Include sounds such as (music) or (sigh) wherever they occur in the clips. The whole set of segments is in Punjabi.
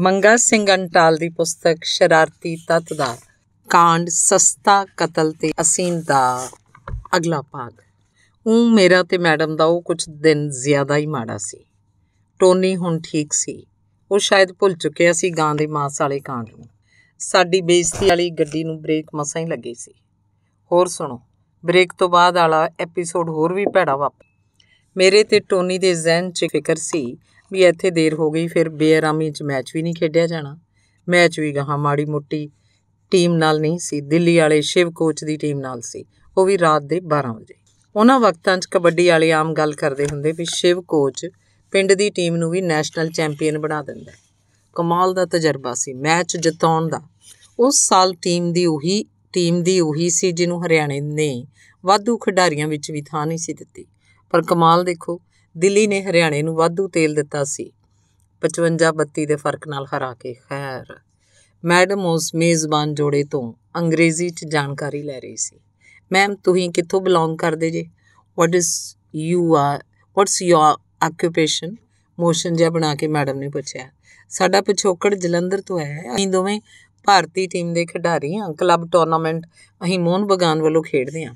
ਮੰਗਾ ਸਿੰਘ ਅੰਟਾਲ ਦੀ ਪੁਸਤਕ ਸ਼ਰਾਰਤੀ ਤਤ ਦਾ ਕਾਂਡ ਸਸਤਾ ਕਤਲ ਤੇ ਅਸੀਨ ਦਾ ਅਗਲਾ ਭਾਗ ਉਹ ਮੇਰਾ ਤੇ ਮੈਡਮ ਦਾ ਉਹ ਕੁਝ ਦਿਨ ਜ਼ਿਆਦਾ ਹੀ ਮਾੜਾ ਸੀ ਟੋਨੀ ਹੁਣ ਠੀਕ ਸੀ ਉਹ ਸ਼ਾਇਦ ਭੁੱਲ ਚੁੱਕਿਆ ਸੀ ਗਾਂ ਦੇ ਮਾਸ ਵਾਲੇ ਕਾਂਡ ਨੂੰ ਸਾਡੀ ਬੇਇੱਜ਼ਤੀ ਵਾਲੀ ਗੱਡੀ ਨੂੰ ਬ੍ਰੇਕ ਮਸਾਂ ਹੀ ਲੱਗੀ ਸੀ ਹੋਰ ਸੁਣੋ ਬ੍ਰੇਕ ਤੋਂ ਬਾਅਦ ਵਾਲਾ ਐਪੀਸੋਡ ਹੋਰ ਵੀ ਭੈੜਾ ਵਾਪਰ ਮੇਰੇ ਤੇ ਟੋਨੀ ਦੇ ਜ਼ਹਿਨ 'ਚ ਫਿਕਰ ਸੀ ਵੀ ਇੱਥੇ ਦੇਰ ਹੋ ਗਈ ਫਿਰ ਬੇਅਰਾਮੀ 'ਚ ਮੈਚ ਵੀ ਨਹੀਂ ਖੇਡਿਆ ਜਾਣਾ ਮੈਚ ਵੀ ਗਾਹਾਂ ਮਾੜੀ ਮੁੱਟੀ ਟੀਮ ਨਾਲ ਨਹੀਂ ਸੀ ਦਿੱਲੀ ਵਾਲੇ ਸ਼ਿਵ ਕੋਚ ਦੀ ਟੀਮ ਨਾਲ ਸੀ ਉਹ ਵੀ ਰਾਤ ਦੇ 12 ਵਜੇ ਉਹਨਾਂ ਵਕਤਾਂ 'ਚ ਕਬੱਡੀ ਵਾਲੇ ਆਮ ਗੱਲ ਕਰਦੇ ਹੁੰਦੇ ਵੀ ਸ਼ਿਵ ਕੋਚ ਪਿੰਡ ਦੀ ਟੀਮ ਨੂੰ ਵੀ ਨੈਸ਼ਨਲ ਚੈਂਪੀਅਨ ਬਣਾ ਦਿੰਦਾ ਕਮਾਲ ਦਾ ਤਜਰਬਾ ਸੀ ਮੈਚ ਜਿਤਾਉਣ ਦਾ ਉਸ ਸਾਲ ਟੀਮ ਦੀ ਉਹੀ ਟੀਮ ਦੀ ਉਹੀ ਸੀ ਜਿਹਨੂੰ ਹਰਿਆਣੇ ਨੇ ਵਾਧੂ ਖਿਡਾਰੀਆਂ ਵਿੱਚ ਵੀ ਥਾਂ ਨਹੀਂ ਸੀ ਦਿੱਤੀ ਪਰ ਕਮਾਲ ਦੇਖੋ ਦਿੱਲੀ ਨੇ ਹਰਿਆਣੇ ਨੂੰ ਵਾਧੂ ਤੇਲ ਦਿੱਤਾ ਸੀ 55-32 ਦੇ ਫਰਕ ਨਾਲ ਹਰਾ ਕੇ ਖੈਰ ਮੈਡਮ ਉਸ ਮੇਜ਼ਬਾਨ ਜੋੜੇ ਤੋਂ ਅੰਗਰੇਜ਼ੀ 'ਚ ਜਾਣਕਾਰੀ ਲੈ ਰਹੀ ਸੀ ਮੈਮ ਤੁਸੀਂ ਕਿੱਥੋਂ ਬਿਲੋਂਗ ਕਰਦੇ ਜੇ what is you are what's your occupation motion ਜਿਹਾ ਬਣਾ ਕੇ ਮੈਡਮ ਨੇ ਪੁੱਛਿਆ ਸਾਡਾ ਪਿਛੋਕੜ ਜਲੰਧਰ ਤੋਂ ਹੈ ਅਸੀਂ ਦੋਵੇਂ ਭਾਰਤੀ ਟੀਮ ਦੇ ਖਿਡਾਰੀ ਹਾਂ ਕਲੱਬ ਟੂਰਨਾਮੈਂਟ ਅਸੀਂ ਮੋਹਨ ਬਗਾਨ ਵੱਲੋਂ ਖੇਡਦੇ ਹਾਂ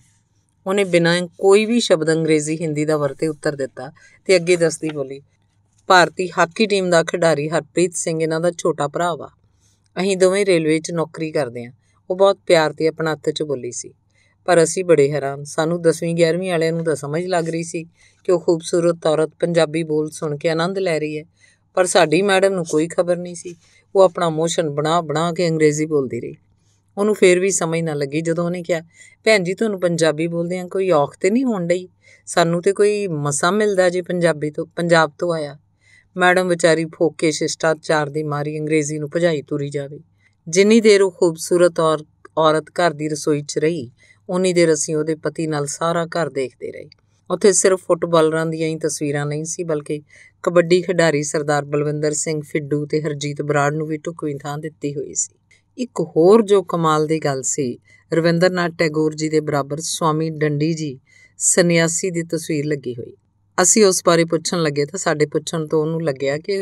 ਉਹਨੇ ਬਿਨਾਂ ਕੋਈ ਵੀ ਸ਼ਬਦ ਅੰਗਰੇਜ਼ੀ ਹਿੰਦੀ ਦਾ ਵਰਤੇ ਉੱਤਰ ਦਿੱਤਾ ਤੇ ਅੱਗੇ ਦੱਸਦੀ ਬੋਲੀ ਭਾਰਤੀ ਹਾਕੀ ਟੀਮ ਦਾ ਖਿਡਾਰੀ ਹਰਪ੍ਰੀਤ ਸਿੰਘ ਇਹਨਾਂ ਦਾ ਛੋਟਾ ਭਰਾ ਵਾ ਅਸੀਂ ਦੋਵੇਂ ਰੇਲਵੇ 'ਚ ਨੌਕਰੀ ਕਰਦੇ ਆ ਉਹ ਬਹੁਤ ਪਿਆਰ ਤੇ ਹੱਥ 'ਚ ਬੋਲੀ ਸੀ ਪਰ ਅਸੀਂ ਬੜੇ ਹੈਰਾਨ ਸਾਨੂੰ 10ਵੀਂ 11ਵੀਂ ਵਾਲਿਆਂ ਨੂੰ ਤਾਂ ਸਮਝ ਲੱਗ ਰਹੀ ਸੀ ਕਿ ਉਹ ਖੂਬਸੂਰਤ ਔਰਤ ਪੰਜਾਬੀ ਬੋਲ ਸੁਣ ਕੇ ਆਨੰਦ ਲੈ ਰਹੀ ਹੈ ਪਰ ਸਾਡੀ ਮੈਡਮ ਨੂੰ ਕੋਈ ਖਬਰ ਨਹੀਂ ਸੀ ਉਹ ਆਪਣਾ ਮੋਸ਼ਨ ਬਣਾ ਬਣਾ ਕੇ ਅੰਗਰੇਜ਼ੀ ਬੋਲਦੀ ਰਹੀ ਉਹਨੂੰ ਫੇਰ ਵੀ ਸਮਝ ਨਾ ਲੱਗੀ ਜਦੋਂ ਉਹਨੇ ਕਿਹਾ ਭੈਣ ਜੀ ਤੁਹਾਨੂੰ ਪੰਜਾਬੀ ਬੋਲਦੇ ਆ ਕੋਈ ਔਖ ਤੇ ਨਹੀਂ ਹੋਣ ਡਈ ਸਾਨੂੰ ਤੇ ਕੋਈ ਮਸਾ ਮਿਲਦਾ ਜੇ ਪੰਜਾਬੀ ਤੋਂ ਪੰਜਾਬ ਤੋਂ ਆਇਆ ਮੈਡਮ ਵਿਚਾਰੀ ਫੋਕੇ ਸ਼ਿਸ਼ਟਾਚਾਰ ਦੀ ਮਾਰੀ ਅੰਗਰੇਜ਼ੀ ਨੂੰ ਭਜਾਈ ਤੁਰੀ ਜਾਵੇ ਜਿੰਨੀ ਦੇਰ ਉਹ ਖੂਬਸੂਰਤ ਔਰ ਔਰਤ ਘਰ ਦੀ ਰਸੋਈ 'ਚ ਰਹੀ ਉਨੀ ਦੇਰ ਅਸੀਂ ਉਹਦੇ ਪਤੀ ਨਾਲ ਸਾਰਾ ਘਰ ਦੇਖਦੇ ਰਹੇ ਉੱਥੇ ਸਿਰਫ ਫੁੱਟਬਾਲਰਾਂ ਦੀਆਂ ਹੀ ਤਸਵੀਰਾਂ ਨਹੀਂ ਸੀ ਬਲਕਿ ਕਬੱਡੀ ਖਿਡਾਰੀ ਸਰਦਾਰ ਬਲਵਿੰਦਰ ਸਿੰਘ ਫਿੱਡੂ ਤੇ ਹਰਜੀਤ ਬਰਾੜ ਨੂੰ ਵੀ ਟੁਕਵੀਂ ਥਾਂ ਦਿੱਤੀ ਹੋਈ ਸੀ ਇੱਕ ਹੋਰ ਜੋ ਕਮਾਲ ਦੀ ਗੱਲ ਸੀ ਰਵਿੰਦਰਨਾਥ ਟੈਗੋਰ ਜੀ ਦੇ ਬਰਾਬਰ ਸਵਾਮੀ ਡੰਡੀ ਜੀ ਸੰਨਿਆਸੀ ਦੀ ਤਸਵੀਰ ਲੱਗੀ ਹੋਈ ਅਸੀਂ ਉਸ ਬਾਰੇ ਪੁੱਛਣ ਲੱਗੇ ਤਾਂ ਸਾਡੇ ਪੁੱਛਣ ਤੋਂ ਉਹਨੂੰ ਲੱਗਿਆ ਕਿ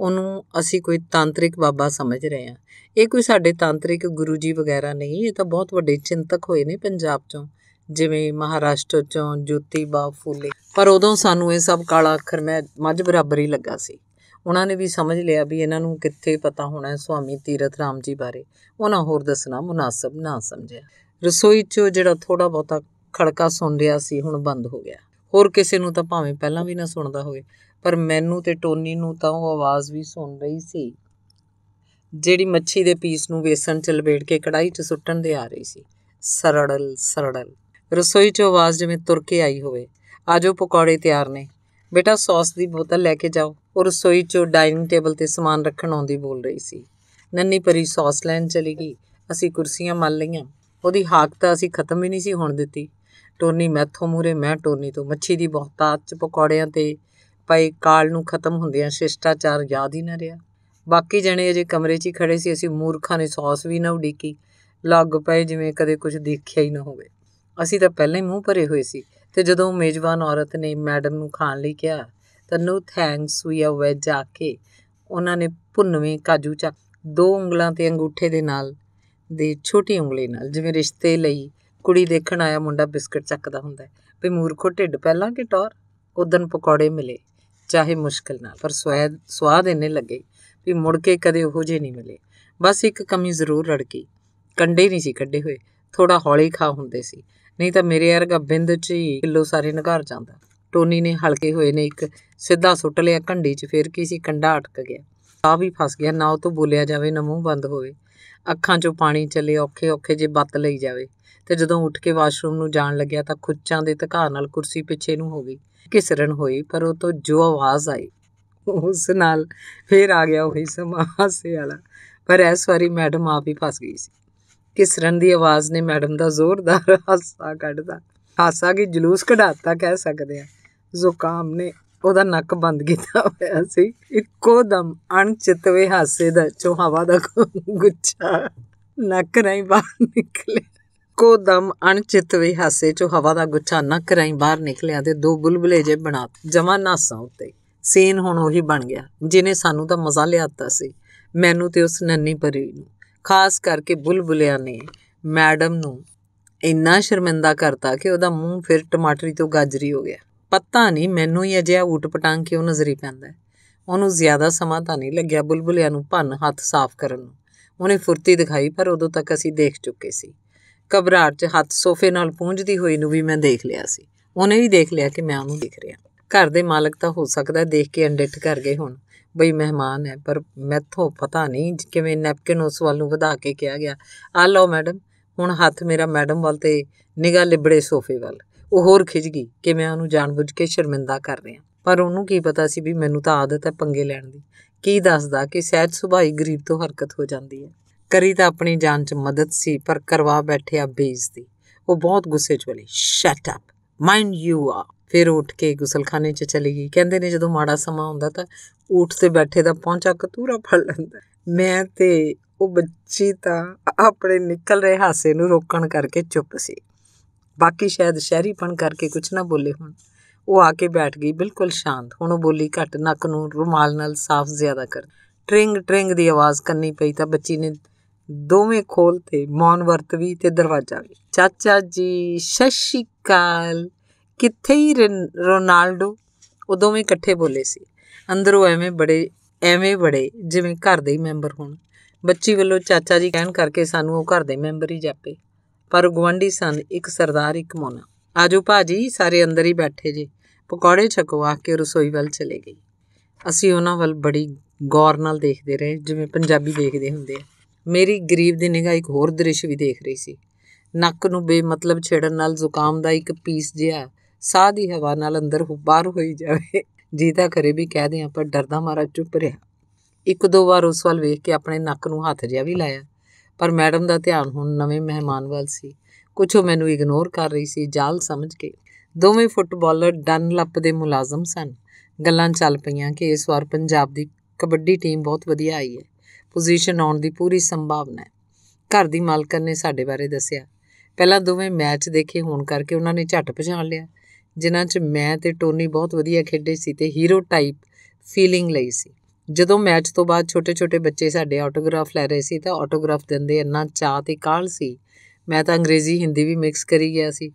ਉਹਨੂੰ ਅਸੀਂ ਕੋਈ ਤਾਂਤਰਿਕ ਬਾਬਾ ਸਮਝ ਰਹੇ ਹਾਂ ਇਹ ਕੋਈ ਸਾਡੇ ਤਾਂਤਰਿਕ ਗੁਰੂ ਜੀ ਵਗੈਰਾ ਨਹੀਂ ਇਹ ਤਾਂ ਬਹੁਤ ਵੱਡੇ ਚਿੰਤਕ ਹੋਏ ਨੇ ਪੰਜਾਬ ਚੋਂ ਜਿਵੇਂ ਮਹਾਰਾਸ਼ਟਰ ਚੋਂ ਜੋਤੀ ਬਾ ਫੂਲੇ ਪਰ ਉਦੋਂ ਸਾਨੂੰ ਇਹ ਸਭ ਕਾਲਾ ਅੱਖਰ ਮੈਂ ਮੱਝ ਬਰਾਬਰ ਹੀ ਲੱਗਾ ਸੀ ਉਹਨਾਂ ਨੇ ਵੀ ਸਮਝ ਲਿਆ ਵੀ ਇਹਨਾਂ ਨੂੰ ਕਿੱਥੇ ਪਤਾ ਹੋਣਾ ਸੁਆਮੀ ਤੀਰਥ ਰਾਮ ਜੀ ਬਾਰੇ ਉਹਨਾਂ ਹੋਰ ਦੱਸਣਾ ਮੁਨਾਸਬ ਨਾ ਸਮਝਿਆ ਰਸੋਈ 'ਚੋਂ ਜਿਹੜਾ ਥੋੜਾ ਬਹੁਤਾ ਖੜਕਾ ਸੁਣ ਰਿਹਾ ਸੀ ਹੁਣ ਬੰਦ ਹੋ ਗਿਆ ਹੋਰ ਕਿਸੇ ਨੂੰ ਤਾਂ ਭਾਵੇਂ ਪਹਿਲਾਂ ਵੀ ਨਾ ਸੁਣਦਾ ਹੋਵੇ ਪਰ ਮੈਨੂੰ ਤੇ ਟੋਨੀ ਨੂੰ ਤਾਂ ਉਹ ਆਵਾਜ਼ ਵੀ ਸੁਣ ਰਹੀ ਸੀ ਜਿਹੜੀ ਮੱਛੀ ਦੇ ਪੀਸ ਨੂੰ ਵੇਸਣ 'ਚ ਲਪੇਟ ਕੇ ਕੜਾਈ 'ਚ ਸੁੱਟਣ ਦੇ ਆ ਰਹੀ ਸੀ ਸਰੜਲ ਸਰੜਲ ਰਸੋਈ 'ਚ ਆਵਾਜ਼ ਜਿਵੇਂ ਤੁਰ ਕੇ ਆਈ ਹੋਵੇ ਆਜੋ ਪਕੌੜੇ ਤਿਆਰ ਨੇ ਬੇਟਾ ਸੌਸ ਦੀ ਬੋਤਲ ਲੈ ਕੇ ਜਾਓ ਉਹ ਰਸੋਈ 'ਚੋਂ ਡਾਈਨਿੰਗ ਟੇਬਲ 'ਤੇ ਸਮਾਨ ਰੱਖਣ ਆਉਂਦੀ ਬੋਲ ਰਹੀ ਸੀ ਨੰਨੀ ਪਰੀ ਸੌਸ ਲੈਣ ਚਲੀ ਗਈ ਅਸੀਂ ਕੁਰਸੀਆਂ ਮੱਲ ਲਈਆਂ ਉਹਦੀ ਹਾਕ ਤਾਂ ਅਸੀਂ ਖਤਮ ਵੀ ਨਹੀਂ ਸੀ ਹੋਣ ਦਿੱਤੀ ਟੋਨੀ ਮੈਥੋਂ ਮੂਰੇ ਮੈਂ ਟੋਨੀ ਤੋਂ ਮੱਛੀ ਦੀ ਬਹੁਤਾਤ 'ਚ ਪਕੌੜਿਆਂ ਤੇ ਪਏ ਕਾਲ ਨੂੰ ਖਤਮ ਹੁੰਦਿਆਂ ਸ਼ਿਸ਼ਟਾਚਾਰ ਯਾਦ ਹੀ ਨਾ ਰਿਹਾ ਬਾਕੀ ਜਣੇ ਅਜੇ ਕਮਰੇ 'ਚ ਹੀ ਖੜੇ ਸੀ ਅਸੀਂ ਮੂਰਖਾਂ ਨੇ ਸੌਸ ਵੀ ਨਾ ਉਡੀਕੀ ਲੱਗ ਪਏ ਜਿਵੇਂ ਕਦੇ ਕੁਝ ਦੇਖਿਆ ਹੀ ਨਾ ਹੋਵੇ ਅਸੀਂ ਤਾਂ ਪਹਿਲਾਂ ਹੀ ਮੂੰਹ ਭਰੇ ਹੋਏ ਸੀ ਤੇ ਜਦੋਂ ਮੇਜ਼ਬਾਨ ਔਰਤ ਨੇ ਮੈਡਮ ਨੂੰ ਖਾਣ ਲਈ ਕਿਹਾ ਤਨੂ ਥੈਂਕਸ ਵੀ ਅਵੇ ਜਾ ਕੇ ਉਹਨਾਂ ਨੇ ਭੁੰਨਵੇਂ ਕਾਜੂ ਚੱਕ ਦੋ ਉਂਗਲਾਂ ਤੇ ਅੰਗੂਠੇ ਦੇ ਨਾਲ ਦੇ ਛੋਟੀ ਉਂਗਲੀ ਨਾਲ ਜਿਵੇਂ ਰਿਸ਼ਤੇ ਲਈ ਕੁੜੀ ਦੇਖਣ ਆਇਆ ਮੁੰਡਾ ਬਿਸਕਟ ਚੱਕਦਾ ਹੁੰਦਾ ਹੈ ਵੀ ਮੂਰਖੋ ਢਿੱਡ ਪਹਿਲਾਂ ਕਿ ਟੌਰ ਉਦਨ ਪਕੌੜੇ ਮਿਲੇ ਚਾਹੇ ਮੁਸ਼ਕਲ ਨਾਲ ਪਰ ਸਵਾਦ ਸਵਾਦ ਇੰਨੇ ਲੱਗੇ ਵੀ ਮੁੜ ਕੇ ਕਦੇ ਉਹੋ ਜੇ ਨਹੀਂ ਮਿਲੇ ਬਸ ਇੱਕ ਕਮੀ ਜ਼ਰੂਰ ਰੜਕੀ ਕੰਡੇ ਨਹੀਂ ਸੀ ਕੱਢੇ ਹੋਏ ਥੋੜਾ ਹੌਲੀ ਖਾ ਹੁੰਦੇ ਸੀ ਨਹੀਂ ਤਾਂ ਮੇਰੇ ਵਰਗਾ ਬਿੰਦ ਚ ਹੀ ਕਿਲੋ ਸਾਰੇ ਨਗਾਰ ਜਾਂਦਾ ਟੋਨੀ ਨੇ ਹਲਕੇ ਹੋਏ ਨੇ ਇੱਕ ਸਿੱਧਾ ਸੁੱਟ ਲਿਆ ਕੰਢੀ 'ਚ ਫੇਰ ਕੀ ਸੀ ਕੰਡਾ ਅਟਕ ਗਿਆ ਸਾਹ ਵੀ ਫਸ ਗਿਆ ਨਾ ਉਹ ਤੋਂ ਬੋਲਿਆ ਜਾਵੇ ਨਾ ਮੂੰਹ ਬੰਦ ਹੋਵੇ ਅੱਖਾਂ 'ਚੋਂ ਪਾਣੀ ਚੱਲੇ ਔਖੇ ਔਖੇ ਜੇ ਬੱਤ ਲਈ ਜਾਵੇ ਤੇ ਜਦੋਂ ਉੱਠ ਕੇ ਵਾਸ਼ਰੂਮ ਨੂੰ ਜਾਣ ਲੱਗਿਆ ਤਾਂ ਖੁੱਚਾਂ ਦੇ ਧਕਾ ਨਾਲ ਕੁਰਸੀ ਪਿੱਛੇ ਨੂੰ ਹੋ ਗਈ ਕਿਸਰਨ ਹੋਈ ਪਰ ਉਹ ਤੋਂ ਜੋ ਆਵਾਜ਼ ਆਈ ਉਸ ਨਾਲ ਫੇਰ ਆ ਗਿਆ ਉਹੀ ਸਮਾਸੇ ਵਾਲਾ ਪਰ ਇਸ ਵਾਰੀ ਮੈਡਮ ਆਪ ਹੀ ਫਸ ਗਈ ਸੀ ਕਿਸਰਨ ਦੀ ਆਵਾਜ਼ ਨੇ ਮੈਡਮ ਦਾ ਜ਼ੋਰਦਾਰ ਹਾਸਾ ਕੱਢਦਾ ਹਾਸਾ ਕਿ ਜਲੂਸ ਕਢਾਤਾ ਕਹਿ ਸਕਦੇ ਆ ਜ਼ੁਕਾਮ ਨੇ ਉਹਦਾ ਨੱਕ ਬੰਦ ਕੀਤਾ ਹੋਇਆ ਸੀ ਇੱਕੋ ਦਮ ਅਣਚਿਤਵੇ ਹਾਸੇ ਦਾ ਚੋ ਹਵਾ ਦਾ ਗੁੱਛਾ ਨੱਕ ਰਾਹੀਂ ਬਾਹਰ ਨਿਕਲੇ ਕੋ ਦਮ ਅਣਚਿਤਵੇ ਹਾਸੇ ਚੋ ਹਵਾ ਦਾ ਗੁੱਛਾ ਨੱਕ ਰਹੀਂ ਬਾਹਰ ਨਿਕਲਿਆ ਤੇ ਦੋ ਬੁਲਬਲੇ ਜੇ ਬਣਾ ਜਮਾ ਨਾਸਾ ਉੱਤੇ ਸੀਨ ਹੁਣ ਉਹੀ ਬਣ ਗਿਆ ਜਿਨੇ ਸਾਨੂੰ ਤਾਂ ਮਜ਼ਾ ਲਿਆਤਾ ਸੀ ਮੈਨੂੰ ਤੇ ਉਸ ਨੰਨੀ ਪਰੀ ਨੂੰ ਖਾਸ ਕਰਕੇ ਬੁਲਬੁਲਿਆ ਨੇ ਮੈਡਮ ਨੂੰ ਇੰਨਾ ਸ਼ਰਮਿੰਦਾ ਕਰਤਾ ਕਿ ਉਹਦਾ ਮੂੰਹ ਫਿਰ ਟਮਾਟਰੀ ਤੋਂ ਗਾਜਰੀ ਹੋ ਗਿਆ ਪਤਾ ਨਹੀਂ ਮੈਨੂੰ ਹੀ ਅਜਿਹਾ ਊਟ-ਪਟਾਂਗ ਕਿਉਂ ਨਜ਼ਰੀ ਪੈਂਦਾ ਉਹਨੂੰ ਜ਼ਿਆਦਾ ਸਮਾਂ ਤਾਂ ਨਹੀਂ ਲੱਗਿਆ ਬੁਲਬੁਲਿਆਂ ਨੂੰ ਭੰਨ ਹੱਥ ਸਾਫ਼ ਕਰਨ ਨੂੰ ਉਹਨੇ ਫੁਰਤੀ ਦਿਖਾਈ ਪਰ ਉਦੋਂ ਤੱਕ ਅਸੀਂ ਦੇਖ ਚੁੱਕੇ ਸੀ ਕਬਰਾਂ 'ਚ ਹੱਥ ਸੋਫੇ ਨਾਲ ਪੂੰਝਦੀ ਹੋਈ ਨੂੰ ਵੀ ਮੈਂ ਦੇਖ ਲਿਆ ਸੀ ਉਹਨੇ ਵੀ ਦੇਖ ਲਿਆ ਕਿ ਮੈਂ ਉਹਨੂੰ ਦੇਖ ਰਿਹਾ ਘਰ ਦੇ ਮਾਲਕ ਤਾਂ ਹੋ ਸਕਦਾ ਦੇਖ ਕੇ ਅੰਡਿੱਠ ਕਰ ਗਏ ਹੁਣ ਬਈ ਮਹਿਮਾਨ ਹੈ ਪਰ ਮੈਥੋਂ ਪਤਾ ਨਹੀਂ ਕਿਵੇਂ ਨੈਪਕਿਨ ਉਸ ਵੱਲ ਨੂੰ ਵਧਾ ਕੇ ਕਿਹਾ ਗਿਆ ਆ ਲਓ ਮੈਡਮ ਹੁਣ ਹੱਥ ਮੇਰਾ ਮੈਡਮ ਵੱਲ ਤੇ ਨਿਗਾ ਲਿਬੜੇ ਸੋਫੇ ਵੱਲ ਉਹ ਹੋਰ ਖਿਜ ਗਈ ਕਿ ਮੈਂ ਉਹਨੂੰ ਜਾਣਬੁੱਝ ਕੇ ਸ਼ਰਮਿੰਦਾ ਕਰ ਰਿਹਾ ਪਰ ਉਹਨੂੰ ਕੀ ਪਤਾ ਸੀ ਵੀ ਮੈਨੂੰ ਤਾਂ ਆਦਤ ਹੈ ਪੰਗੇ ਲੈਣ ਦੀ ਕੀ ਦੱਸਦਾ ਕਿ ਸਹਿਜ ਸੁਭਾਈ ਗਰੀਬ ਤੋਂ ਹਰਕਤ ਹੋ ਜਾਂਦੀ ਹੈ ਕਰੀ ਤਾਂ ਆਪਣੀ ਜਾਨ 'ਚ ਮਦਦ ਸੀ ਪਰ ਕਰਵਾ ਬੈਠਿਆ ਬੇਇੱਜ਼ਤੀ ਉਹ ਬਹੁਤ ਗੁੱਸੇ 'ਚ ਬਲੀ ਸ਼ਟ ਅਪ ਮਾਈਂਡ ਯੂ ਆ ਫਿਰ ਉੱਠ ਕੇ ਗੁਸਲਖਾਨੇ 'ਚ ਚਲੀ ਗਈ ਕਹਿੰਦੇ ਨੇ ਜਦੋਂ ਮਾੜਾ ਸਮਾਂ ਹੁੰਦਾ ਤਾਂ ਊਠ ਤੇ ਬੈਠੇ ਦਾ ਪਹੁੰਚਾ ਕਤੂਰਾ ਫੜ ਲੈਂਦਾ ਮੈਂ ਤੇ ਉਹ ਬੱਚੀ ਤਾਂ ਆਪਣੇ ਨਿਕਲ ਰਹੇ ਹਾਸੇ ਨੂੰ ਰੋਕਣ ਕਰਕੇ ਚੁੱਪ ਸੀ ਬਾਕੀ ਸ਼ਾਇਦ ਸ਼ਹਿਰੀਪਣ ਕਰਕੇ ਕੁਝ ਨਾ ਬੋਲੇ ਹੋਣ ਉਹ ਆ ਕੇ ਬੈਠ ਗਈ ਬਿਲਕੁਲ ਸ਼ਾਂਤ ਹੁਣ ਉਹ ਬੋਲੀ ਘੱਟ ਨੱਕ ਨੂੰ ਰੁਮਾਲ ਨਾਲ ਸਾਫ਼ ਜ਼ਿਆਦਾ ਕਰ ਟ੍ਰਿੰਗ ਟ੍ਰਿੰਗ ਦੀ ਆਵਾਜ਼ ਕੰਨੀ ਪਈ ਤਾਂ ਬੱਚੀ ਨੇ ਦੋਵੇਂ ਖੋਲ ਤੇ ਮੌਨ ਵਰਤ ਵੀ ਤੇ ਦਰਵਾਜ਼ਾ ਵੀ ਚਾਚਾ ਜੀ ਸ਼ਸ਼ੀਕਾਲ ਕਿੱਥੇ ਹੀ ਰੋਨਾਲਡੋ ਉਹ ਦੋਵੇਂ ਇਕੱਠੇ ਬੋਲੇ ਸੀ ਅੰਦਰੋਂ ਐਵੇਂ ਬੜੇ ਐਵੇਂ ਬੜੇ ਜਿਵੇਂ ਘਰ ਦੇ ਹੀ ਮੈਂਬਰ ਹੋਣ ਬੱਚੀ ਵੱਲੋਂ ਚਾਚਾ ਜੀ ਕਹਿਣ ਕਰਕੇ ਸਾਨੂੰ ਉਹ ਘਰ ਦੇ ਮੈਂਬਰ ਹੀ ਜਾਪੇ ਪਰ ਗਵੰਡੀ ਸਨ ਇੱਕ ਸਰਦਾਰ ਇੱਕ ਮੋਨਾ ਆਜੋ ਭਾਜੀ ਸਾਰੇ ਅੰਦਰ ਹੀ ਬੈਠੇ ਜੀ ਪਕੌੜੇ ਛਕੋ ਆ ਕੇ ਰਸੋਈ ਵੱਲ ਚਲੇ ਗਈ ਅਸੀਂ ਉਹਨਾਂ ਵੱਲ ਬੜੀ ਗੌਰ ਨਾਲ ਦੇਖਦੇ ਰਹੇ ਜਿਵੇਂ ਪੰਜਾਬੀ ਦੇਖਦੇ ਹੁੰਦੇ ਆ ਮੇਰੀ ਗਰੀਬ ਦੀ ਨਿਗਾਹ ਇੱਕ ਹੋਰ ਦ੍ਰਿਸ਼ ਵੀ ਦੇਖ ਰਹੀ ਸੀ ਨੱਕ ਨੂੰ ਬੇਮਤਲਬ ਛੇੜਨ ਨਾਲ ਜ਼ੁਕਾਮ ਦਾ ਇੱਕ ਪੀਸ ਜਿਹਾ ਸਾਹ ਦੀ ਹਵਾ ਨਾਲ ਅੰਦਰ ਬਾਹਰ ਹੋਈ ਜਾਵੇ ਜੀਤਾ ਕਰੇ ਵੀ ਕਹਿ ਦਿਆਂ ਪਰ ਡਰਦਾ ਮਾਰਾ ਚੁੱਪ ਰਿਹਾ ਇੱਕ ਦੋ ਵਾਰ ਉਸ ਵੱਲ ਵੇਖ ਕੇ ਆਪਣੇ ਨੱਕ ਨੂੰ ਹੱਥ ਜਿਹਾ ਵੀ ਲਾਇਆ ਪਰ ਮੈਡਮ ਦਾ ਧਿਆਨ ਹੁਣ ਨਵੇਂ ਮਹਿਮਾਨ ਵੱਲ ਸੀ ਕੁਝ ਉਹ ਮੈਨੂੰ ਇਗਨੋਰ ਕਰ ਰਹੀ ਸੀ ਜਾਲ ਸਮਝ ਕੇ ਦੋਵੇਂ ਫੁੱਟਬਾਲਰ ਡਨ ਲੱਪ ਦੇ ਮੁਲਾਜ਼ਮ ਸਨ ਗੱਲਾਂ ਚੱਲ ਪਈਆਂ ਕਿ ਇਸ ਵਾਰ ਪੰਜਾਬ ਦੀ ਕਬੱਡੀ ਟੀਮ ਬਹੁਤ ਵਧੀਆ ਆਈ ਹੈ ਪੋਜੀਸ਼ਨ ਆਉਣ ਦੀ ਪੂਰੀ ਸੰਭਾਵਨਾ ਹੈ ਘਰ ਦੀ ਮਾਲਕਨ ਨੇ ਸਾਡੇ ਬਾਰੇ ਦੱਸਿਆ ਪਹਿਲਾਂ ਦੋਵੇਂ ਮੈਚ ਦੇਖੇ ਹੋਣ ਕਰਕੇ ਉਹਨਾਂ ਨੇ ਝਟ ਪਛਾਣ ਲਿਆ ਜਿਨ੍ਹਾਂ 'ਚ ਮੈਂ ਤੇ ਟੋਨੀ ਬਹੁਤ ਵਧੀਆ ਖੇਡੇ ਸੀ ਤੇ ਹੀਰੋ ਟਾਈਪ ਫੀਲਿੰਗ ਲਈ ਸੀ ਜਦੋਂ ਮੈਚ ਤੋਂ ਬਾਅਦ ਛੋਟੇ-ਛੋਟੇ ਬੱਚੇ ਸਾਡੇ ਆਟੋਗ੍ਰਾਫ ਲੈ ਰਹੇ ਸੀ ਤਾਂ ਆਟੋਗ੍ਰਾਫ ਦਿੰਦੇ ਇੰਨਾ ਚਾਹ ਤੇ ਕਾਹਲ ਸੀ ਮੈਂ ਤਾਂ ਅੰਗਰੇਜ਼ੀ ਹਿੰਦੀ ਵੀ ਮਿਕਸ ਕਰੀ ਗਿਆ ਸੀ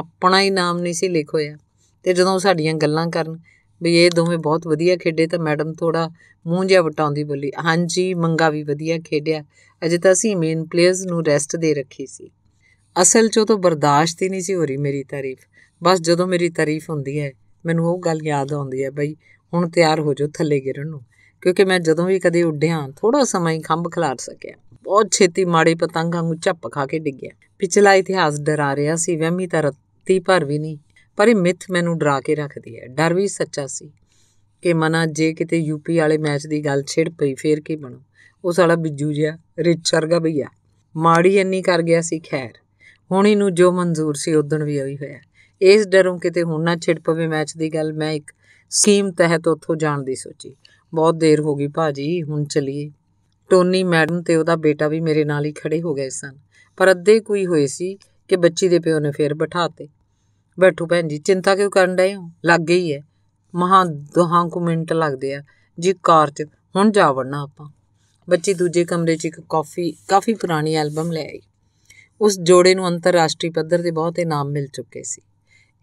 ਆਪਣਾ ਹੀ ਨਾਮ ਨਹੀਂ ਸੀ ਲਿਖ ਹੋਇਆ ਤੇ ਜਦੋਂ ਸਾਡੀਆਂ ਗੱਲਾਂ ਕਰਨ ਵੀ ਇਹ ਦੋਵੇਂ ਬਹੁਤ ਵਧੀਆ ਖੇਡੇ ਤਾਂ ਮੈਡਮ ਥੋੜਾ ਮੂੰਹ ਜਿਹਾ ਵਟਾਉਂਦੀ ਬੋਲੀ ਹਾਂਜੀ ਮੰਗਾ ਵੀ ਵਧੀਆ ਖੇਡਿਆ ਅਜੇ ਤਾਂ ਅਸੀਂ ਮੇਨ ਪਲੇਅਰਸ ਨੂੰ ਰੈਸਟ ਦੇ ਰੱਖੀ ਸੀ ਅਸਲ 'ਚ ਉਹ ਤਾਂ ਬਰਦਾਸ਼ਤ ਹੀ ਨਹੀਂ ਸੀ ਹੋ ਰਹੀ ਮੇਰੀ ਤਾਰੀਫ ਬਸ ਜਦੋਂ ਮੇਰੀ ਤਾਰੀਫ ਹੁੰਦੀ ਹੈ ਮੈਨੂੰ ਉਹ ਗੱਲ ਯਾਦ ਆਉਂਦੀ ਹੈ ਬਈ ਹੁਣ ਤਿਆਰ ਹੋ ਜਾਓ ਥੱਲੇ ਗਿਰਨ ਨੂੰ ਕਿਉਂਕਿ ਮੈਂ ਜਦੋਂ ਵੀ ਕਦੇ ਉੱਡਿਆ ਥੋੜਾ ਸਮਾਂ ਹੀ ਖੰਭ ਖਲਾਰ ਸਕਿਆ ਬਹੁਤ ਛੇਤੀ ਮਾੜੀ ਪਤੰਗਾਂ ਨੂੰ ਝੱਪ ਖਾ ਕੇ ਡਿੱਗਿਆ ਪਿਛਲਾ ਇਤਿਹਾਸ ਡਰਾ ਰਿਹਾ ਸੀ ਵਹਿਮੀ ਤਾਂ ਰੱਤੀ ਭਰ ਵੀ ਨਹੀਂ ਪਰ ਇਹ ਮਿੱਥ ਮੈਨੂੰ ਡਰਾ ਕੇ ਰੱਖਦੀ ਹੈ ਡਰ ਵੀ ਸੱਚਾ ਸੀ ਕਿ ਮਨਾ ਜੇ ਕਿਤੇ ਯੂਪੀ ਵਾਲੇ ਮੈਚ ਦੀ ਗੱਲ ਛਿੜ ਪਈ ਫੇਰ ਕੀ ਬਣੂ ਉਹ ਸਾਲਾ ਬਿੱਜੂ ਜਿਆ ਰਿਚ ਵਰਗਾ ਭਈਆ ਮਾੜੀ ਇੰਨੀ ਕਰ ਗਿਆ ਸੀ ਖੈਰ ਹੁਣ ਇਹਨੂੰ ਜੋ ਮਨਜ਼ੂਰ ਸੀ ਉਦਣ ਵੀ ਹੋਈ ਹੋਇਆ ਇਸ ਡਰੋਂ ਕਿਤੇ ਹੁਣ ਨਾ ਛਿੜ ਪਵੇ ਮੈਚ ਦੀ ਗੱਲ ਮੈਂ ਇੱਕ ਸਕੀਮ ਤਹਿਤ ਉੱਥੋਂ ਜਾਣ ਦੀ ਸੋਚੀ ਬਹੁਤ ਦੇਰ ਹੋ ਗਈ ਭਾਜੀ ਹੁਣ ਚਲੀਏ ਟੋਨੀ ਮੈਡਮ ਤੇ ਉਹਦਾ ਬੇਟਾ ਵੀ ਮੇਰੇ ਨਾਲ ਹੀ ਖੜੇ ਹੋ ਗਏ ਸਨ ਪਰ ਅੱਧੇ ਕੋਈ ਹੋਏ ਸੀ ਕਿ ਬੱਚੀ ਦੇ ਪਿਓ ਨੇ ਫੇਰ ਬਿਠਾਤੇ ਬੈਠੋ ਭੈਣ ਜੀ ਚਿੰਤਾ ਕਿਉਂ ਕਰਨ ਡਏ ਹੋ ਲੱਗ ਗਈ ਹੈ ਮਹਾ ਦੋਹਾਂ ਕੋ ਮਿੰਟ ਲੱਗਦੇ ਆ ਜੀ ਕਾਰ 'ਚ ਹੁਣ ਜਾ ਵੜਨਾ ਆਪਾਂ ਬੱਚੀ ਦੂਜੇ ਕਮਰੇ 'ਚ ਇੱਕ ਕਾਫੀ ਕਾਫੀ ਪੁਰਾਣੀ ਐਲਬਮ ਲੈ ਆਈ ਉਸ ਜੋੜੇ ਨੂੰ ਅੰਤਰਰਾਸ਼ਟਰੀ ਪੱਧਰ ਤੇ ਬਹੁਤ ਇਨਾਮ ਮਿਲ ਚੁੱਕੇ ਸੀ